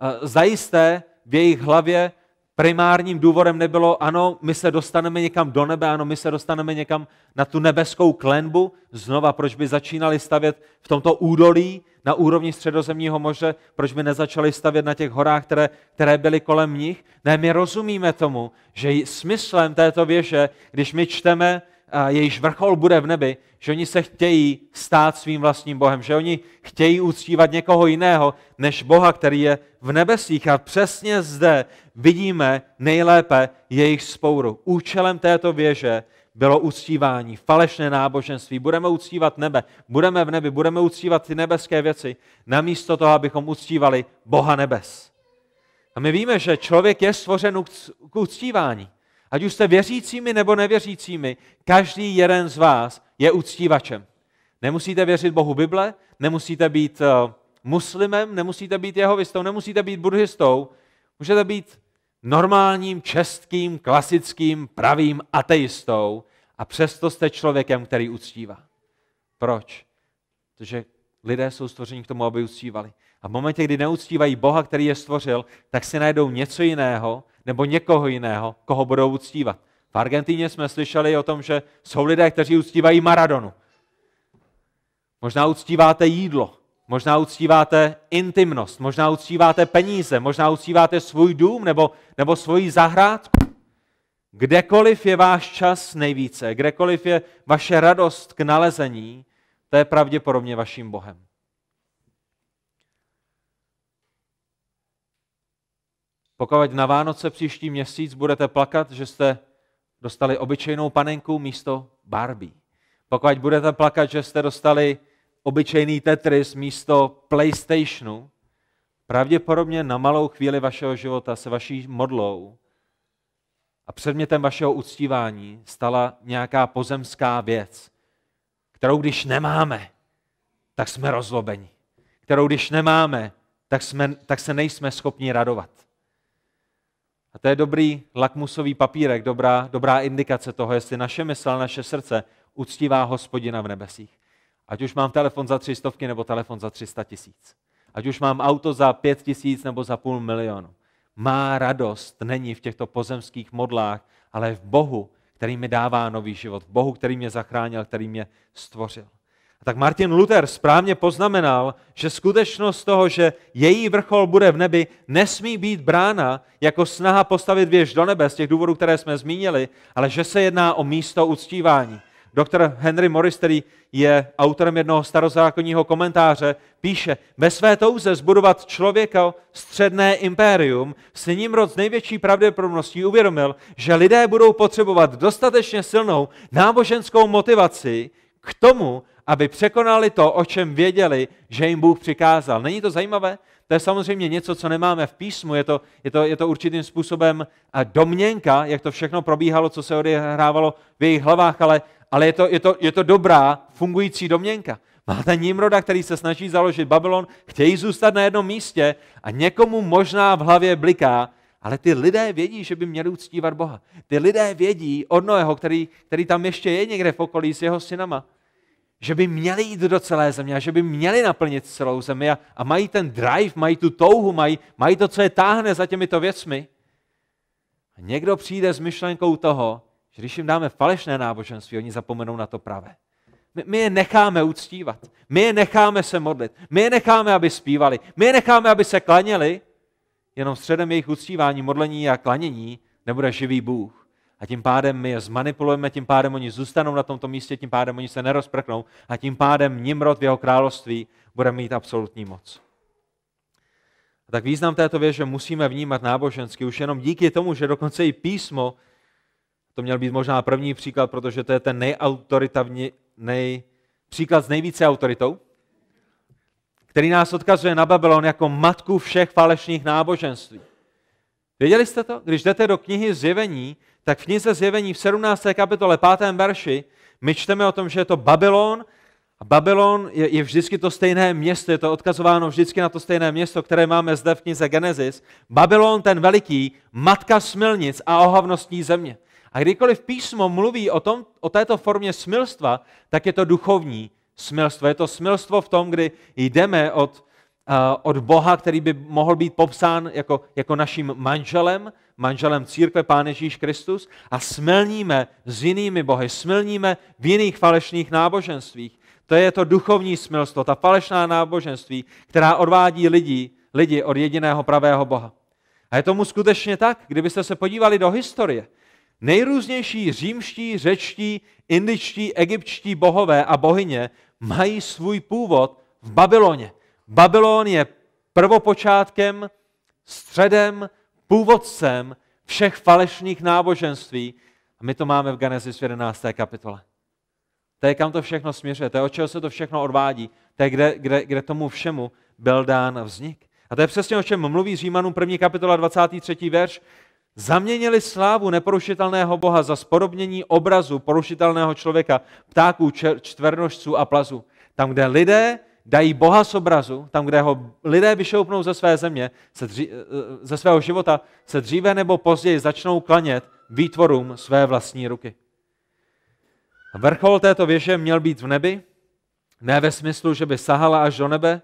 Eh, zajisté v jejich hlavě primárním důvodem nebylo, ano, my se dostaneme někam do nebe, ano, my se dostaneme někam na tu nebeskou klenbu. Znova, proč by začínali stavět v tomto údolí na úrovni středozemního moře, proč by nezačali stavět na těch horách, které, které byly kolem nich? Ne, my rozumíme tomu, že smyslem této věže, když my čteme jejíž vrchol bude v nebi, že oni se chtějí stát svým vlastním Bohem, že oni chtějí uctívat někoho jiného než Boha, který je v nebesích. A přesně zde vidíme nejlépe jejich spouru. Účelem této věže bylo uctívání, falešné náboženství. Budeme uctívat nebe, budeme v nebi, budeme uctívat ty nebeské věci, namísto toho, abychom uctívali Boha nebes. A my víme, že člověk je stvořen k uctívání. Ať už jste věřícími nebo nevěřícími, každý jeden z vás je uctívačem. Nemusíte věřit Bohu Bible, nemusíte být eh, muslimem, nemusíte být jehovistou, nemusíte být buddhistou, můžete být normálním, čestkým, klasickým, pravým ateistou a přesto jste člověkem, který uctívá. Proč? Protože lidé jsou stvořeni k tomu, aby uctívali. A v momentě, kdy neuctívají Boha, který je stvořil, tak si najdou něco jiného, nebo někoho jiného, koho budou uctívat. V Argentíně jsme slyšeli o tom, že jsou lidé, kteří uctívají Maradonu. Možná uctíváte jídlo, možná uctíváte intimnost, možná uctíváte peníze, možná uctíváte svůj dům nebo, nebo svoji zahrádku. Kdekoliv je váš čas nejvíce, kdekoliv je vaše radost k nalezení, to je pravděpodobně vaším Bohem. Pokud na Vánoce příští měsíc budete plakat, že jste dostali obyčejnou panenku místo Barbie. Pokud budete plakat, že jste dostali obyčejný Tetris místo PlayStationu, pravděpodobně na malou chvíli vašeho života se vaší modlou a předmětem vašeho uctívání stala nějaká pozemská věc, kterou když nemáme, tak jsme rozlobeni. Kterou když nemáme, tak, jsme, tak se nejsme schopni radovat. A to je dobrý lakmusový papírek, dobrá, dobrá indikace toho, jestli naše mysl, naše srdce uctívá hospodina v nebesích. Ať už mám telefon za tři stovky nebo telefon za 300 tisíc. Ať už mám auto za pět tisíc nebo za půl milionu. Má radost není v těchto pozemských modlách, ale v Bohu, který mi dává nový život. V Bohu, který mě zachránil, který mě stvořil. A tak Martin Luther správně poznamenal, že skutečnost toho, že její vrchol bude v nebi, nesmí být brána jako snaha postavit věž do nebe z těch důvodů, které jsme zmínili, ale že se jedná o místo uctívání. Doktor Henry Morris, který je autorem jednoho starozákonního komentáře, píše, ve své touze zbudovat člověka středné impérium, s ním roc největší pravděpodobností uvědomil, že lidé budou potřebovat dostatečně silnou náboženskou motivaci k tomu, aby překonali to, o čem věděli, že jim Bůh přikázal. Není to zajímavé? To je samozřejmě něco, co nemáme v písmu, je to, je to, je to určitým způsobem domněnka, jak to všechno probíhalo, co se odehrávalo v jejich hlavách, ale, ale je, to, je, to, je to dobrá, fungující domněnka. Máte Nimroda, který se snaží založit Babylon, chtějí zůstat na jednom místě a někomu možná v hlavě bliká, ale ty lidé vědí, že by měli uctívat Boha. Ty lidé vědí od Noého, který, který tam ještě je někde v okolí s jeho synama, že by měli jít do celé země a že by měli naplnit celou zemi a, a mají ten drive, mají tu touhu, mají, mají to, co je táhne za těmito věcmi. A někdo přijde s myšlenkou toho, že když jim dáme falešné náboženství, oni zapomenou na to pravé. My, my je necháme uctívat, my je necháme se modlit, my je necháme, aby zpívali, my je necháme, aby se klaněli, jenom středem jejich uctívání, modlení a klanění nebude živý Bůh a tím pádem my je zmanipulujeme, tím pádem oni zůstanou na tomto místě, tím pádem oni se nerozprknou a tím pádem Nimrod v jeho království bude mít absolutní moc. A tak význam této věže musíme vnímat nábožensky už jenom díky tomu, že dokonce i písmo, to měl být možná první příklad, protože to je ten nejautoritavní, nej, příklad s nejvíce autoritou, který nás odkazuje na Babylon jako matku všech falešných náboženství. Věděli jste to? Když jdete do knihy Zjevení, tak v knize Zjevení v 17. kapitole 5. verši my čteme o tom, že je to Babylon, a Babylon je, je vždycky to stejné město, je to odkazováno vždycky na to stejné město, které máme zde v knize Genesis. Babylon ten veliký, matka smilnic a ohavnostní země. A kdykoliv písmo mluví o, tom, o této formě smilstva, tak je to duchovní smilstvo. Je to smilstvo v tom, kdy jdeme od Eh, od Boha, který by mohl být popsán jako, jako naším manželem, manželem církve Pán Ježíš Kristus a smelníme s jinými bohy, smelníme v jiných falešných náboženstvích. To je to duchovní smilstvo, ta falešná náboženství, která odvádí lidi, lidi od jediného pravého Boha. A je tomu skutečně tak, kdybyste se podívali do historie. Nejrůznější římští, řečtí, indičtí, egyptští bohové a bohyně mají svůj původ v Babyloně. Babylon je prvopočátkem, středem, původcem všech falešných náboženství. A my to máme v Genesis 11. kapitole. To je, kam to všechno směřuje, to je, od čeho se to všechno odvádí, to je, kde, kde, kde tomu všemu byl dán vznik. A to je přesně, o čem mluví Římanům 1. kapitola 23. verš. Zaměnili slávu neporušitelného Boha za sporobnění obrazu porušitelného člověka, ptáků, čtvernožců a plazu. Tam, kde lidé dají Boha z obrazu, tam, kde ho lidé vyšoupnou ze své země, se dří, eh, ze svého života, se dříve nebo později začnou klanět výtvorům své vlastní ruky. Vrchol této věže měl být v nebi, ne ve smyslu, že by sahala až do nebe,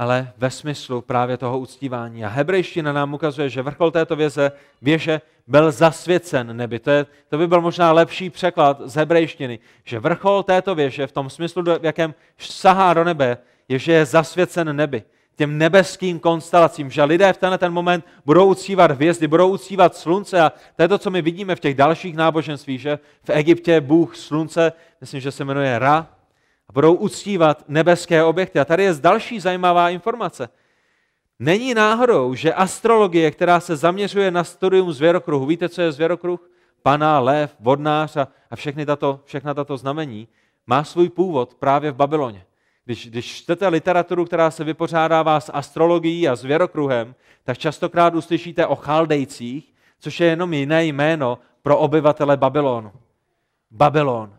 ale ve smyslu právě toho uctívání. A hebrejština nám ukazuje, že vrchol této věze, věže byl zasvěcen nebi. To, je, to by byl možná lepší překlad z hebrejštiny, že vrchol této věže v tom smyslu, v jakém sahá do nebe, je, že je zasvěcen nebi těm nebeským konstelacím, že lidé v tenhle ten moment budou ucívat hvězdy, budou ucívat slunce a to je to, co my vidíme v těch dalších náboženstvích, že v Egyptě Bůh slunce, myslím, že se jmenuje Ra, a budou uctívat nebeské objekty. A tady je další zajímavá informace. Není náhodou, že astrologie, která se zaměřuje na studium zvěrokruhu, víte, co je zvěrokruh? Pana, lev, vodnář a, a všechny tato, všechna tato znamení, má svůj původ právě v Babyloně. Když, když čtete literaturu, která se vypořádává s astrologií a zvěrokruhem, tak častokrát uslyšíte o chaldejcích, což je jenom jiné jméno pro obyvatele Babylonu. Babylon,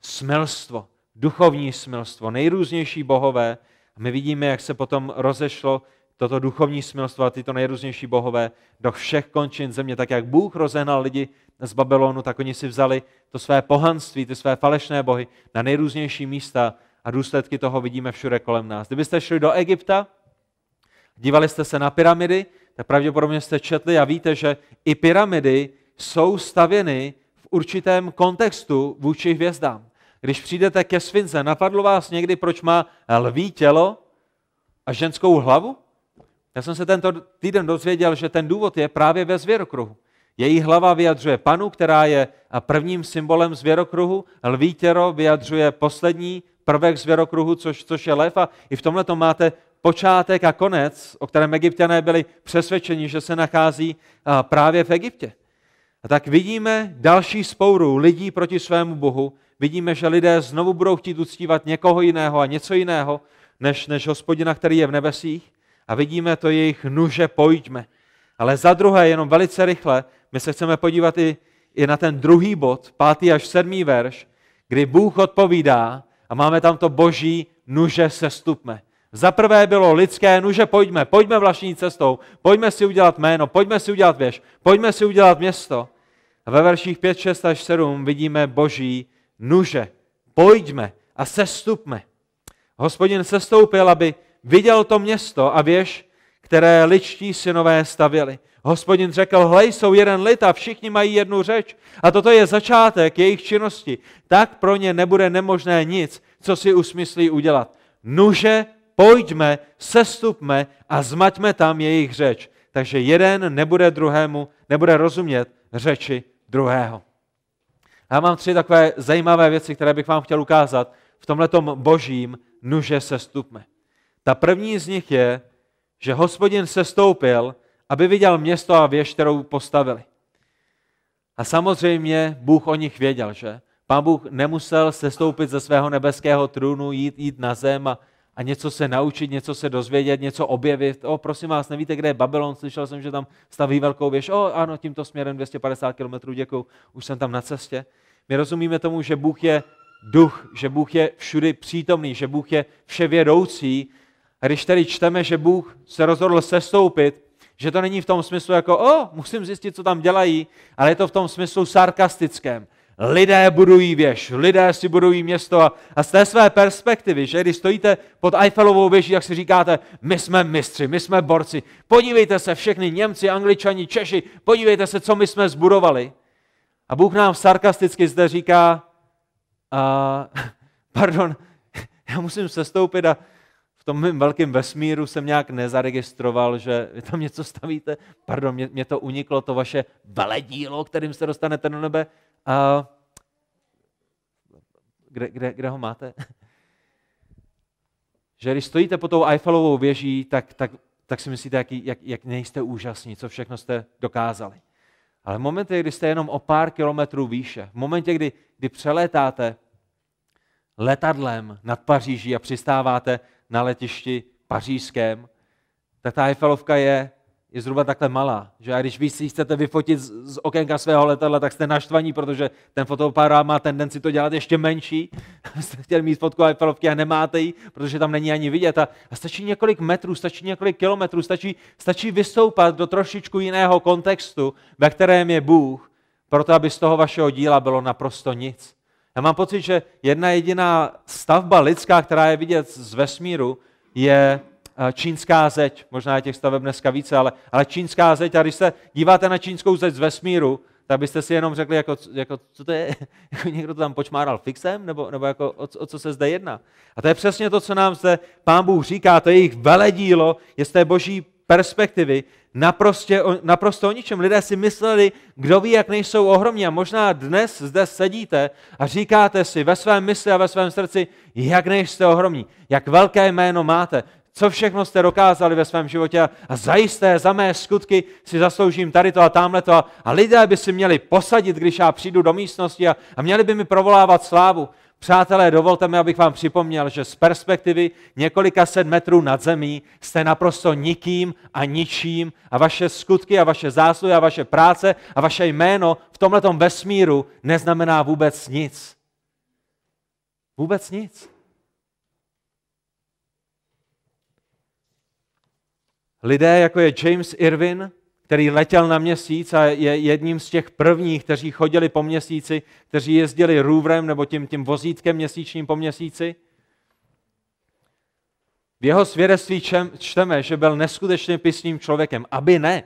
smilstvo, duchovní smilstvo, nejrůznější bohové. A my vidíme, jak se potom rozešlo toto duchovní smilstvo a tyto nejrůznější bohové do všech končin země. Tak jak Bůh rozehnal lidi z Babylonu, tak oni si vzali to své pohanství, ty své falešné bohy na nejrůznější místa a důsledky toho vidíme všude kolem nás. Kdybyste šli do Egypta, dívali jste se na pyramidy, tak pravděpodobně jste četli a víte, že i pyramidy jsou stavěny v určitém kontextu vůči hvězdám. Když přijdete ke svince, napadlo vás někdy, proč má lví tělo a ženskou hlavu? Já jsem se tento týden dozvěděl, že ten důvod je právě ve zvěrokruhu. Její hlava vyjadřuje panu, která je prvním symbolem zvěrokruhu, lví tělo vyjadřuje poslední prvek zvěrokruhu, což, což je lev a i v tomhle máte počátek a konec, o kterém egyptiané byli přesvědčeni, že se nachází právě v Egyptě. A tak vidíme další spouru lidí proti svému Bohu vidíme, že lidé znovu budou chtít uctívat někoho jiného a něco jiného, než, než hospodina, který je v nebesích. A vidíme to jejich nuže, pojďme. Ale za druhé, jenom velice rychle, my se chceme podívat i, i na ten druhý bod, pátý až sedmý verš, kdy Bůh odpovídá a máme tam to boží nuže sestupme. Za prvé bylo lidské nuže, pojďme, pojďme vlastní cestou, pojďme si udělat jméno, pojďme si udělat věž, pojďme si udělat město. A ve verších 5, 6 až 7 vidíme boží nuže, pojďme a sestupme. Hospodin sestoupil, aby viděl to město a věž, které ličtí synové stavěli. Hospodin řekl, hlej, jsou jeden lid a všichni mají jednu řeč. A toto je začátek jejich činnosti. Tak pro ně nebude nemožné nic, co si usmyslí udělat. Nuže, pojďme, sestupme a zmaťme tam jejich řeč. Takže jeden nebude druhému, nebude rozumět řeči druhého. Já mám tři takové zajímavé věci, které bych vám chtěl ukázat. V tomhletom božím nuže se stupme. Ta první z nich je, že hospodin se stoupil, aby viděl město a věž, kterou postavili. A samozřejmě Bůh o nich věděl, že? Pán Bůh nemusel sestoupit ze svého nebeského trůnu, jít, jít na zem a, a něco se naučit, něco se dozvědět, něco objevit. O, prosím vás, nevíte, kde je Babylon? Slyšel jsem, že tam staví velkou věž. O, ano, tímto směrem 250 km, děkuji, už jsem tam na cestě. My rozumíme tomu, že Bůh je duch, že Bůh je všudy přítomný, že Bůh je vševědoucí. A když tedy čteme, že Bůh se rozhodl sestoupit, že to není v tom smyslu jako, o, musím zjistit, co tam dělají, ale je to v tom smyslu sarkastickém. Lidé budují věž, lidé si budují město a, a z té své perspektivy, že když stojíte pod Eiffelovou věží, jak si říkáte, my jsme mistři, my jsme borci, podívejte se všechny Němci, Angličani, Češi, podívejte se, co my jsme zbudovali. A Bůh nám sarkasticky zde říká, a, pardon, já musím sestoupit a v tom mým velkém vesmíru jsem nějak nezaregistroval, že vy tam něco stavíte. Pardon, mě, mě to uniklo, to vaše veledílo, kterým se dostanete do nebe. A kde, kde, kde ho máte? že když stojíte pod tou Eiffelovou věží, tak, tak, tak si myslíte, jak, jak, jak nejste úžasní, co všechno jste dokázali. Ale v momentě, kdy jste jenom o pár kilometrů výše, v momentě, kdy, kdy přelétáte letadlem nad Paříží a přistáváte na letišti pařížském, tak ta Eiffelovka je je zhruba takhle malá. Že? A když vy si chcete vyfotit z, z okénka svého letadla, tak jste naštvaní, protože ten fotoaparát má tendenci to dělat ještě menší. jste chtěli mít fotku iPalovky a nemáte ji, protože tam není ani vidět. A, a stačí několik metrů, stačí několik kilometrů, stačí, stačí vystoupat do trošičku jiného kontextu, ve kterém je Bůh, proto aby z toho vašeho díla bylo naprosto nic. Já mám pocit, že jedna jediná stavba lidská, která je vidět z vesmíru, je Eh, čínská zeď, možná je těch staveb dneska více, ale, ale čínská zeď, a když se díváte na čínskou zeď z vesmíru, tak byste si jenom řekli, jako, jako co to je, jako někdo to tam počmáral fixem, nebo, nebo jako, o, o co se zde jedná. A to je přesně to, co nám zde pán Bůh říká, to je jejich veledílo, je z té boží perspektivy naprostě, naprosto o ničem. Lidé si mysleli, kdo ví, jak nejsou ohromní. A možná dnes zde sedíte a říkáte si ve svém mysli a ve svém srdci, jak nejste ohromní, jak velké jméno máte, co všechno jste dokázali ve svém životě a zajisté za mé skutky si zasloužím tady to a tamhle to. A, lidé by si měli posadit, když já přijdu do místnosti a, a měli by mi provolávat slávu. Přátelé, dovolte mi, abych vám připomněl, že z perspektivy několika set metrů nad zemí jste naprosto nikým a ničím a vaše skutky a vaše zásluhy a vaše práce a vaše jméno v tomhletom vesmíru neznamená vůbec nic. Vůbec nic. lidé, jako je James Irwin, který letěl na měsíc a je jedním z těch prvních, kteří chodili po měsíci, kteří jezdili růvrem nebo tím, tím vozítkem měsíčním po měsíci. V jeho svědectví čem, čteme, že byl neskutečně pisným člověkem. Aby ne.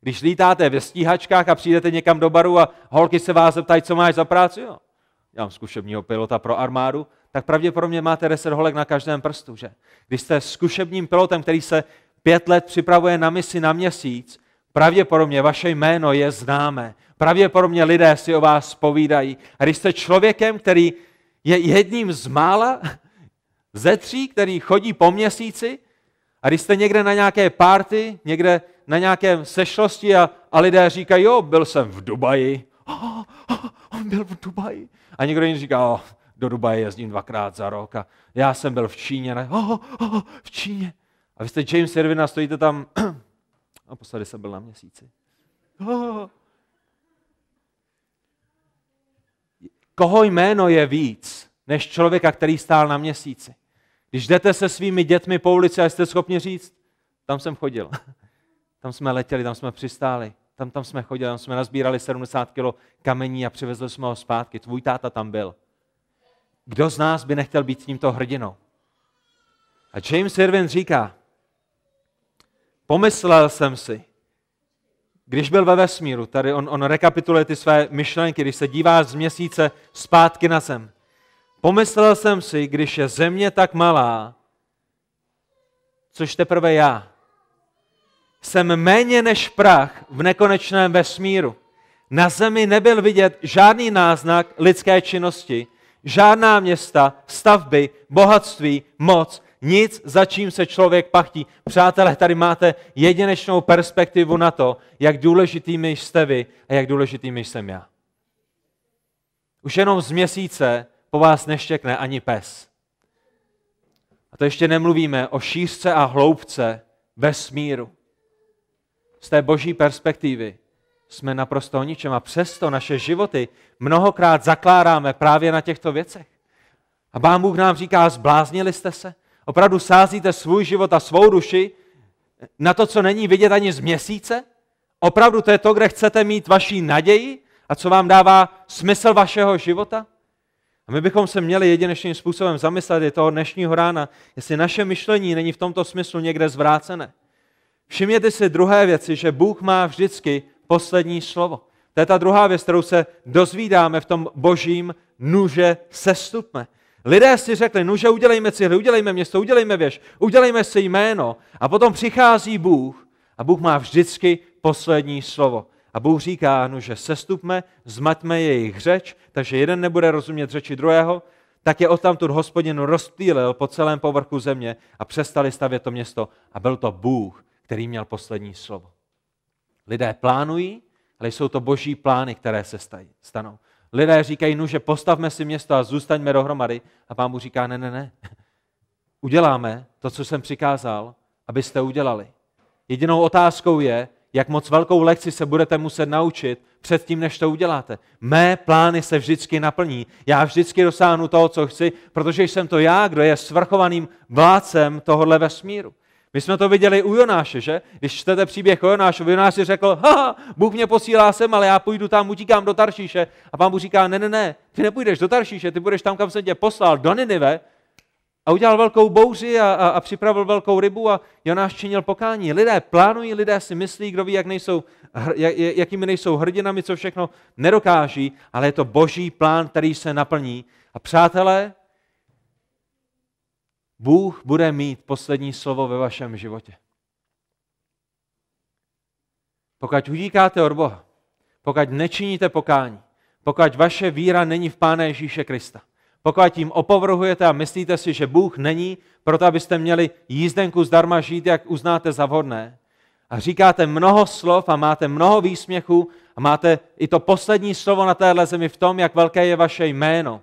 Když lítáte ve stíhačkách a přijdete někam do baru a holky se vás zeptají, co máš za práci, jo? Já mám zkušebního pilota pro armádu, tak pravděpodobně máte deset holek na každém prstu, že? Když jste zkušebním pilotem, který se pět let připravuje na misi na měsíc, pravděpodobně vaše jméno je známé. Pravděpodobně lidé si o vás povídají. A když jste člověkem, který je jedním z mála, ze tří, který chodí po měsíci, a když jste někde na nějaké párty, někde na nějakém sešlosti a, a lidé říkají, jo, byl jsem v Dubaji, oh, oh, on byl v Dubaji. A někdo jim říká, oh, do Dubaje jezdím dvakrát za rok a já jsem byl v Číně, Oh, Oh, oh, v Číně. A vy jste James Irvin a stojíte tam a posady se, byl na měsíci. Koho jméno je víc než člověka, který stál na měsíci? Když jdete se svými dětmi po ulici a jste schopni říct, tam jsem chodil, tam jsme letěli, tam jsme přistáli, tam, tam jsme chodili, tam jsme nazbírali 70 kilo kamení a přivezli jsme ho zpátky. Tvůj táta tam byl. Kdo z nás by nechtěl být tímto hrdinou? A James Irwin říká, Pomyslel jsem si, když byl ve vesmíru, tady on, on rekapituluje ty své myšlenky, když se dívá z měsíce zpátky na zem. Pomyslel jsem si, když je země tak malá, což teprve já, jsem méně než prach v nekonečném vesmíru. Na zemi nebyl vidět žádný náznak lidské činnosti, žádná města, stavby, bohatství, moc, nic, za čím se člověk pachtí. Přátelé, tady máte jedinečnou perspektivu na to, jak důležitými jste vy a jak důležitými jsem já. Už jenom z měsíce po vás neštěkne ani pes. A to ještě nemluvíme o šířce a hloubce ve smíru Z té boží perspektivy jsme naprosto o ničem a přesto naše životy mnohokrát zakládáme právě na těchto věcech. A Bám Bůh nám říká, zbláznili jste se? Opravdu sázíte svůj život a svou duši na to, co není vidět ani z měsíce? Opravdu to je to, kde chcete mít vaší naději a co vám dává smysl vašeho života? A my bychom se měli jedinečným způsobem zamyslet i toho dnešního rána, jestli naše myšlení není v tomto smyslu někde zvrácené. Všimněte si druhé věci, že Bůh má vždycky poslední slovo. To je ta druhá věc, kterou se dozvídáme v tom božím nuže sestupme. Lidé si řekli, no že udělejme cihly, udělejme město, udělejme věž, udělejme si jméno. A potom přichází Bůh a Bůh má vždycky poslední slovo. A Bůh říká, no že sestupme, zmaťme jejich řeč, takže jeden nebude rozumět řeči druhého, tak je odtamtud hospodin rozptýlil po celém povrchu země a přestali stavět to město. A byl to Bůh, který měl poslední slovo. Lidé plánují, ale jsou to boží plány, které se stanou. Lidé říkají, no, že postavme si město a zůstaňme dohromady. A pán mu říká, ne, ne, ne. Uděláme to, co jsem přikázal, abyste udělali. Jedinou otázkou je, jak moc velkou lekci se budete muset naučit předtím, než to uděláte. Mé plány se vždycky naplní. Já vždycky dosáhnu toho, co chci, protože jsem to já, kdo je svrchovaným vládcem tohohle vesmíru. My jsme to viděli u Jonáše, že? Když čtete příběh o Jonášovi, Jonáš si řekl, ha, Bůh mě posílá sem, ale já půjdu tam, utíkám do Taršíše. A pán mu říká, ne, ne, ne, ty nepůjdeš do Taršíše, ty budeš tam, kam jsem tě poslal, do Ninive. A udělal velkou bouři a, a, a připravil velkou rybu a Jonáš činil pokání. Lidé plánují, lidé si myslí, kdo ví, jak nejsou, jak, jakými nejsou hrdinami, co všechno nedokáží, ale je to boží plán, který se naplní. A přátelé, Bůh bude mít poslední slovo ve vašem životě. Pokud utíkáte od Boha, pokud nečiníte pokání, pokud vaše víra není v Pána Ježíše Krista, pokud tím opovrhujete a myslíte si, že Bůh není, proto abyste měli jízdenku zdarma žít, jak uznáte za vhodné, a říkáte mnoho slov a máte mnoho výsměchu a máte i to poslední slovo na téhle zemi v tom, jak velké je vaše jméno.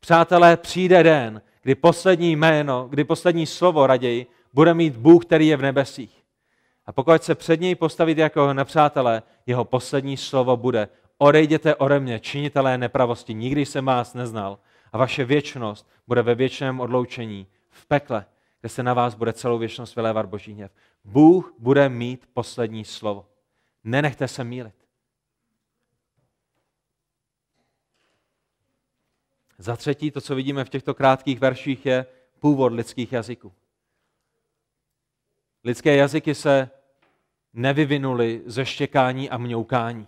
Přátelé, přijde den, kdy poslední jméno, kdy poslední slovo raději bude mít Bůh, který je v nebesích. A pokud se před něj postavit jako nepřátelé, jeho poslední slovo bude odejděte ode mě, činitelé nepravosti, nikdy jsem vás neznal a vaše věčnost bude ve věčném odloučení v pekle, kde se na vás bude celou věčnost vylévat boží hněv. Bůh bude mít poslední slovo. Nenechte se mílit. Za třetí, to, co vidíme v těchto krátkých verších, je původ lidských jazyků. Lidské jazyky se nevyvinuly ze štěkání a mňoukání.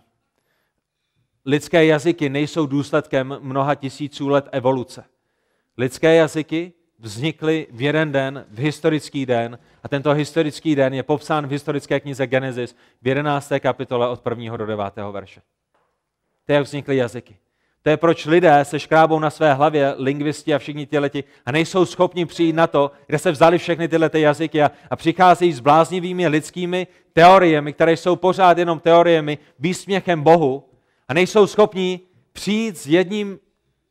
Lidské jazyky nejsou důsledkem mnoha tisíců let evoluce. Lidské jazyky vznikly v jeden den, v historický den, a tento historický den je popsán v historické knize Genesis v 11. kapitole od 1. do 9. verše. To je, jak vznikly jazyky. To je proč lidé se škrábou na své hlavě, lingvisti a všichni leti, a nejsou schopni přijít na to, kde se vzali všechny tyhle ty jazyky a, a přicházejí s bláznivými lidskými teoriemi, které jsou pořád jenom teoriemi, výsměchem Bohu a nejsou schopni přijít s jedním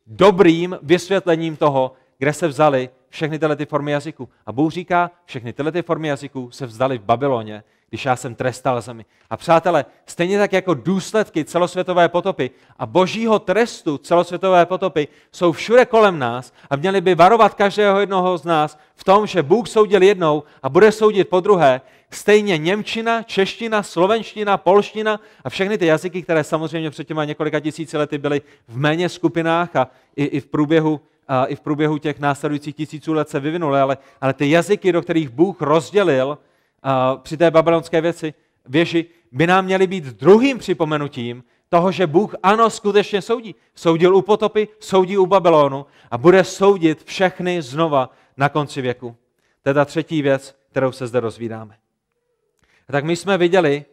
dobrým vysvětlením toho, kde se vzali všechny tyhle ty formy jazyků. A Bůh říká, všechny tyhle ty formy jazyků se vzdali v Babyloně když já jsem trestal zemi. A přátelé, stejně tak jako důsledky celosvětové potopy a božího trestu celosvětové potopy jsou všude kolem nás a měli by varovat každého jednoho z nás v tom, že Bůh soudil jednou a bude soudit po druhé, stejně Němčina, čeština, slovenština, polština a všechny ty jazyky, které samozřejmě před těma několika tisíci lety byly v méně skupinách a i, i v průběhu a i v průběhu těch následujících tisíců let se vyvinuly, ale, ale ty jazyky, do kterých Bůh rozdělil při té babylonské věci, věži by nám měly být druhým připomenutím toho, že Bůh ano, skutečně soudí. Soudil u potopy, soudí u Babylonu a bude soudit všechny znova na konci věku. To je ta třetí věc, kterou se zde rozvídáme. Tak my jsme viděli,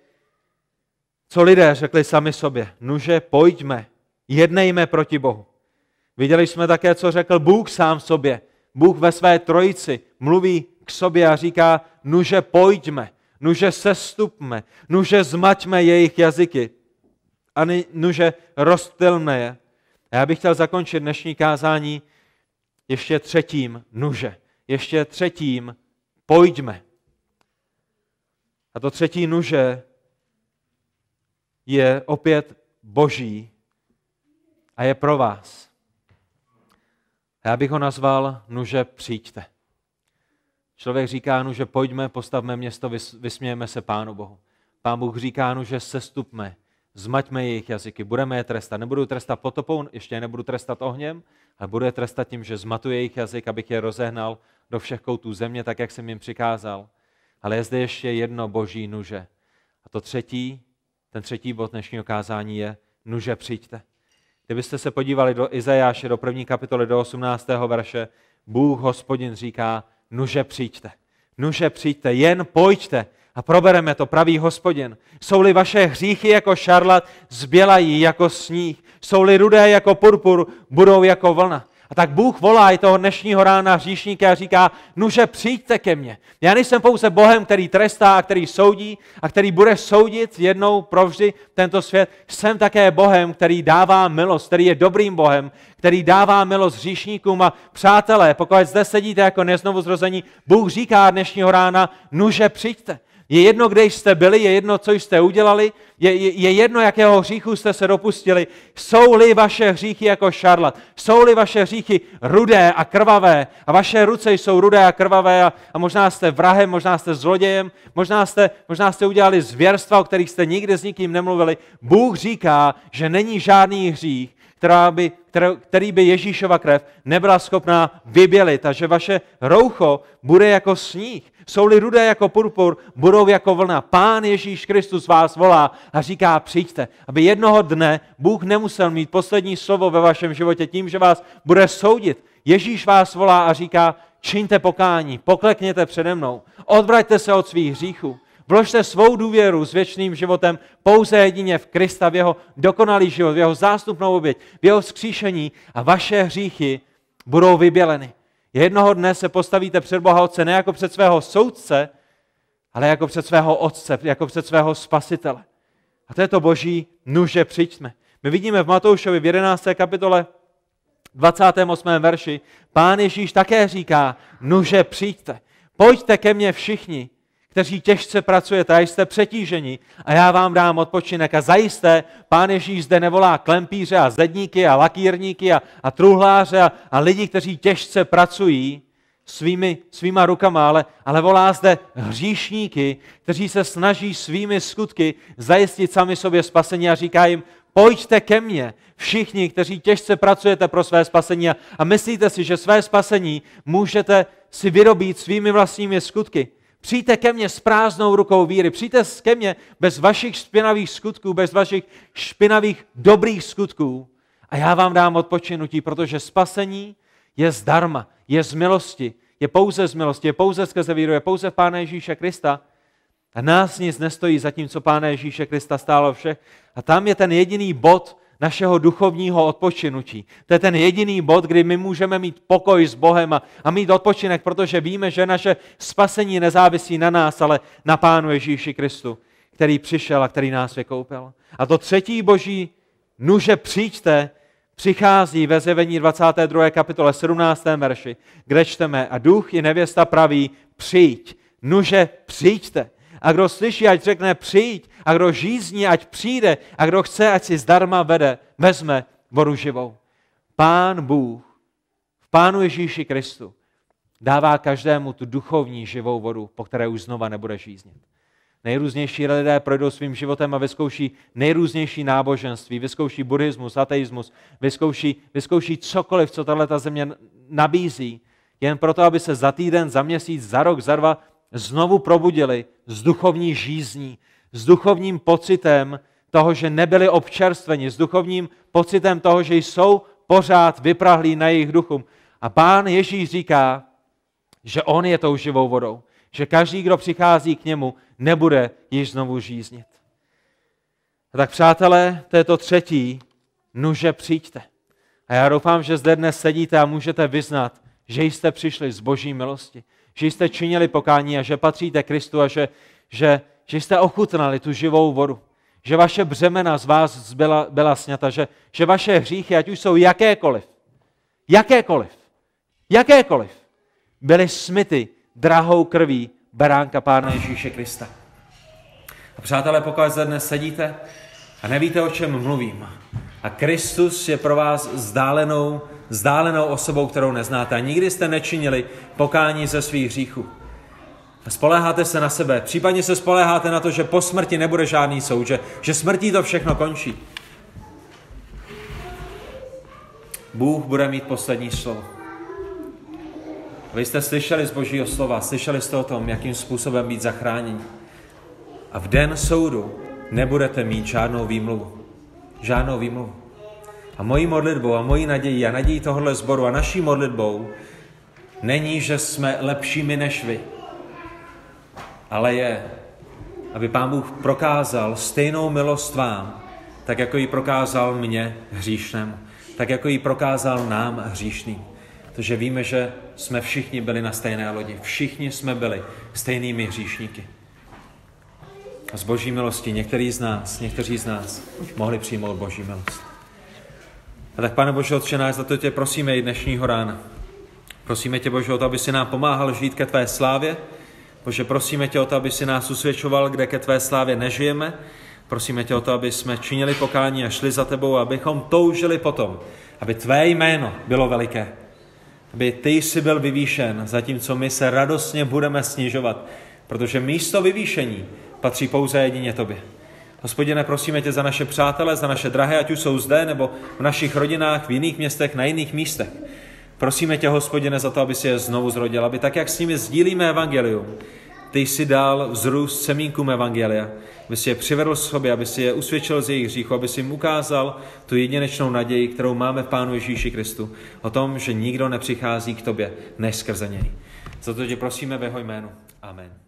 co lidé řekli sami sobě. Nuže, pojďme, jednejme proti Bohu. Viděli jsme také, co řekl Bůh sám sobě. Bůh ve své trojici mluví k sobě a říká, nuže pojďme, nuže sestupme, nuže zmaťme jejich jazyky a nuže rozptylme je. A já bych chtěl zakončit dnešní kázání ještě třetím nuže, ještě třetím pojďme. A to třetí nuže je opět boží a je pro vás. já bych ho nazval nuže přijďte. Člověk říká, no, že pojďme, postavme město, vysmějeme se Pánu Bohu. Pán Bůh říká, no, že sestupme, zmaťme jejich jazyky, budeme je trestat. Nebudu trestat potopou, ještě je nebudu trestat ohněm, ale budu je trestat tím, že zmatuje jejich jazyk, abych je rozehnal do všech koutů země, tak jak jsem jim přikázal. Ale je zde ještě jedno boží nuže. A to třetí, ten třetí bod dnešního kázání je nuže přijďte. Kdybyste se podívali do Izajáše, do první kapitoly, do 18. verše, Bůh, hospodin, říká, nuže přijďte, nuže přijďte, jen pojďte a probereme to, pravý hospodin. Jsou-li vaše hříchy jako šarlat, zbělají jako sníh. Jsou-li rudé jako purpur, budou jako vlna. A tak Bůh volá i toho dnešního rána říšníka a říká, nuže přijďte ke mně. Já nejsem pouze Bohem, který trestá a který soudí a který bude soudit jednou provždy tento svět. Jsem také Bohem, který dává milost, který je dobrým Bohem, který dává milost říšníkům A přátelé, pokud zde sedíte jako neznovu zrození, Bůh říká dnešního rána, nuže přijďte. Je jedno, kde jste byli, je jedno, co jste udělali, je, je, je jedno, jakého hříchu jste se dopustili. Jsou-li vaše hříchy jako šarlat, jsou-li vaše hříchy rudé a krvavé a vaše ruce jsou rudé a krvavé a, a možná jste vrahem, možná jste zlodějem, možná jste, možná jste udělali zvěrstva, o kterých jste nikdy s nikým nemluvili. Bůh říká, že není žádný hřích, která by, kterou, který by Ježíšova krev nebyla schopná vybělit a že vaše roucho bude jako sníh. Jsou-li rudé jako purpur, budou jako vlna. Pán Ježíš Kristus vás volá a říká, přijďte, aby jednoho dne Bůh nemusel mít poslední slovo ve vašem životě tím, že vás bude soudit. Ježíš vás volá a říká, čiňte pokání, poklekněte přede mnou, odvraťte se od svých hříchů. Vložte svou důvěru s věčným životem pouze jedině v Krista, v jeho dokonalý život, v jeho zástupnou oběť, v jeho vzkříšení a vaše hříchy budou vyběleny. Jednoho dne se postavíte před Boha Otce ne jako před svého soudce, ale jako před svého Otce, jako před svého Spasitele. A to boží nuže přijďme. My vidíme v Matoušovi v 11. kapitole 28. verši, pán Ježíš také říká, nuže přijďte, pojďte ke mně všichni, kteří těžce pracujete a jste přetíženi a já vám dám odpočinek. A zajisté pán Ježíš zde nevolá klempíře a zedníky a lakírníky a, a truhláře a, a lidi, kteří těžce pracují svými, svýma rukama, ale, ale volá zde hříšníky, kteří se snaží svými skutky zajistit sami sobě spasení a říká jim, pojďte ke mně, všichni, kteří těžce pracujete pro své spasení a myslíte si, že své spasení můžete si vyrobit svými vlastními skutky. Přijďte ke mně s prázdnou rukou víry, přijďte ke mně bez vašich špinavých skutků, bez vašich špinavých dobrých skutků a já vám dám odpočinutí, protože spasení je zdarma, je z milosti, je pouze z milosti, je pouze skrze víru, je pouze v Páne Ježíše Krista. A nás nic nestojí, za co Páne Ježíše Krista stálo všech. A tam je ten jediný bod, našeho duchovního odpočinutí. To je ten jediný bod, kdy my můžeme mít pokoj s Bohem a, a mít odpočinek, protože víme, že naše spasení nezávisí na nás, ale na Pánu Ježíši Kristu, který přišel a který nás vykoupil. A to třetí boží nuže přijďte, přichází ve zjevení 22. kapitole 17. verši, kde čteme a duch i nevěsta praví přijď, nuže přijďte. A kdo slyší, ať řekne přijď. A kdo žízní, ať přijde. A kdo chce, ať si zdarma vede, vezme vodu živou. Pán Bůh v Pánu Ježíši Kristu dává každému tu duchovní živou vodu, po které už znova nebude žíznit. Nejrůznější lidé projdou svým životem a vyzkouší nejrůznější náboženství, vyzkouší buddhismus, ateismus, vyzkouší, vyzkouší cokoliv, co tahle ta země nabízí, jen proto, aby se za týden, za měsíc, za rok, za dva znovu probudili z duchovní žízní, s duchovním pocitem toho, že nebyli občerstveni, s duchovním pocitem toho, že jsou pořád vyprahlí na jejich duchu. A pán Ježíš říká, že on je tou živou vodou, že každý, kdo přichází k němu, nebude již znovu žíznit. A tak přátelé, to je to třetí, nuže přijďte. A já doufám, že zde dnes sedíte a můžete vyznat, že jste přišli z boží milosti, že jste činili pokání a že patříte Kristu a že, že, že jste ochutnali tu živou vodu, že vaše břemena z vás byla, byla sněta, že, že vaše hříchy, ať už jsou jakékoliv, jakékoliv, jakékoliv, byly smyty drahou krví beránka Pána Ježíše Krista. A přátelé, pokud zde dnes sedíte a nevíte, o čem mluvím, a Kristus je pro vás vzdálenou vzdálenou osobou, kterou neznáte a nikdy jste nečinili pokání ze svých hříchů. Spoléháte se na sebe, případně se spoléháte na to, že po smrti nebude žádný soud, že, že smrtí to všechno končí. Bůh bude mít poslední slovo. Vy jste slyšeli z Božího slova, slyšeli jste o tom, jakým způsobem být zachráněni. A v den soudu nebudete mít žádnou výmluvu. Žádnou výmluvu. A mojí modlitbou a mojí nadějí a nadějí tohohle sboru a naší modlitbou není, že jsme lepšími než vy, ale je, aby Pán Bůh prokázal stejnou milost vám, tak jako ji prokázal mně hříšnému, tak jako ji prokázal nám hříšným. Protože víme, že jsme všichni byli na stejné lodi, všichni jsme byli stejnými hříšníky. A z boží milosti některý z nás, někteří z nás mohli přijmout boží milost. A tak, pane Bože Otče náš, za to tě prosíme i dnešního rána. Prosíme tě, Bože, o to, aby si nám pomáhal žít ke tvé slávě. Bože, prosíme tě o to, aby si nás usvědčoval, kde ke tvé slávě nežijeme. Prosíme tě o to, aby jsme činili pokání a šli za tebou, abychom toužili potom, aby tvé jméno bylo veliké. Aby ty jsi byl vyvýšen, zatímco my se radostně budeme snižovat, protože místo vyvýšení patří pouze jedině tobě. Hospodine, prosíme tě za naše přátele, za naše drahé, ať už jsou zde nebo v našich rodinách, v jiných městech, na jiných místech. Prosíme tě, hospodine, za to, aby si je znovu zrodil, aby tak, jak s nimi sdílíme evangelium, ty jsi dal vzrůst semínkům Evangelia, aby si je přivedl sobě, aby si je usvědčil z jejich hříchu, aby si jim ukázal tu jedinečnou naději, kterou máme v Pánu Ježíši Kristu, o tom, že nikdo nepřichází k tobě než skrze něj. Za to tě prosíme ve jeho jménu. Amen.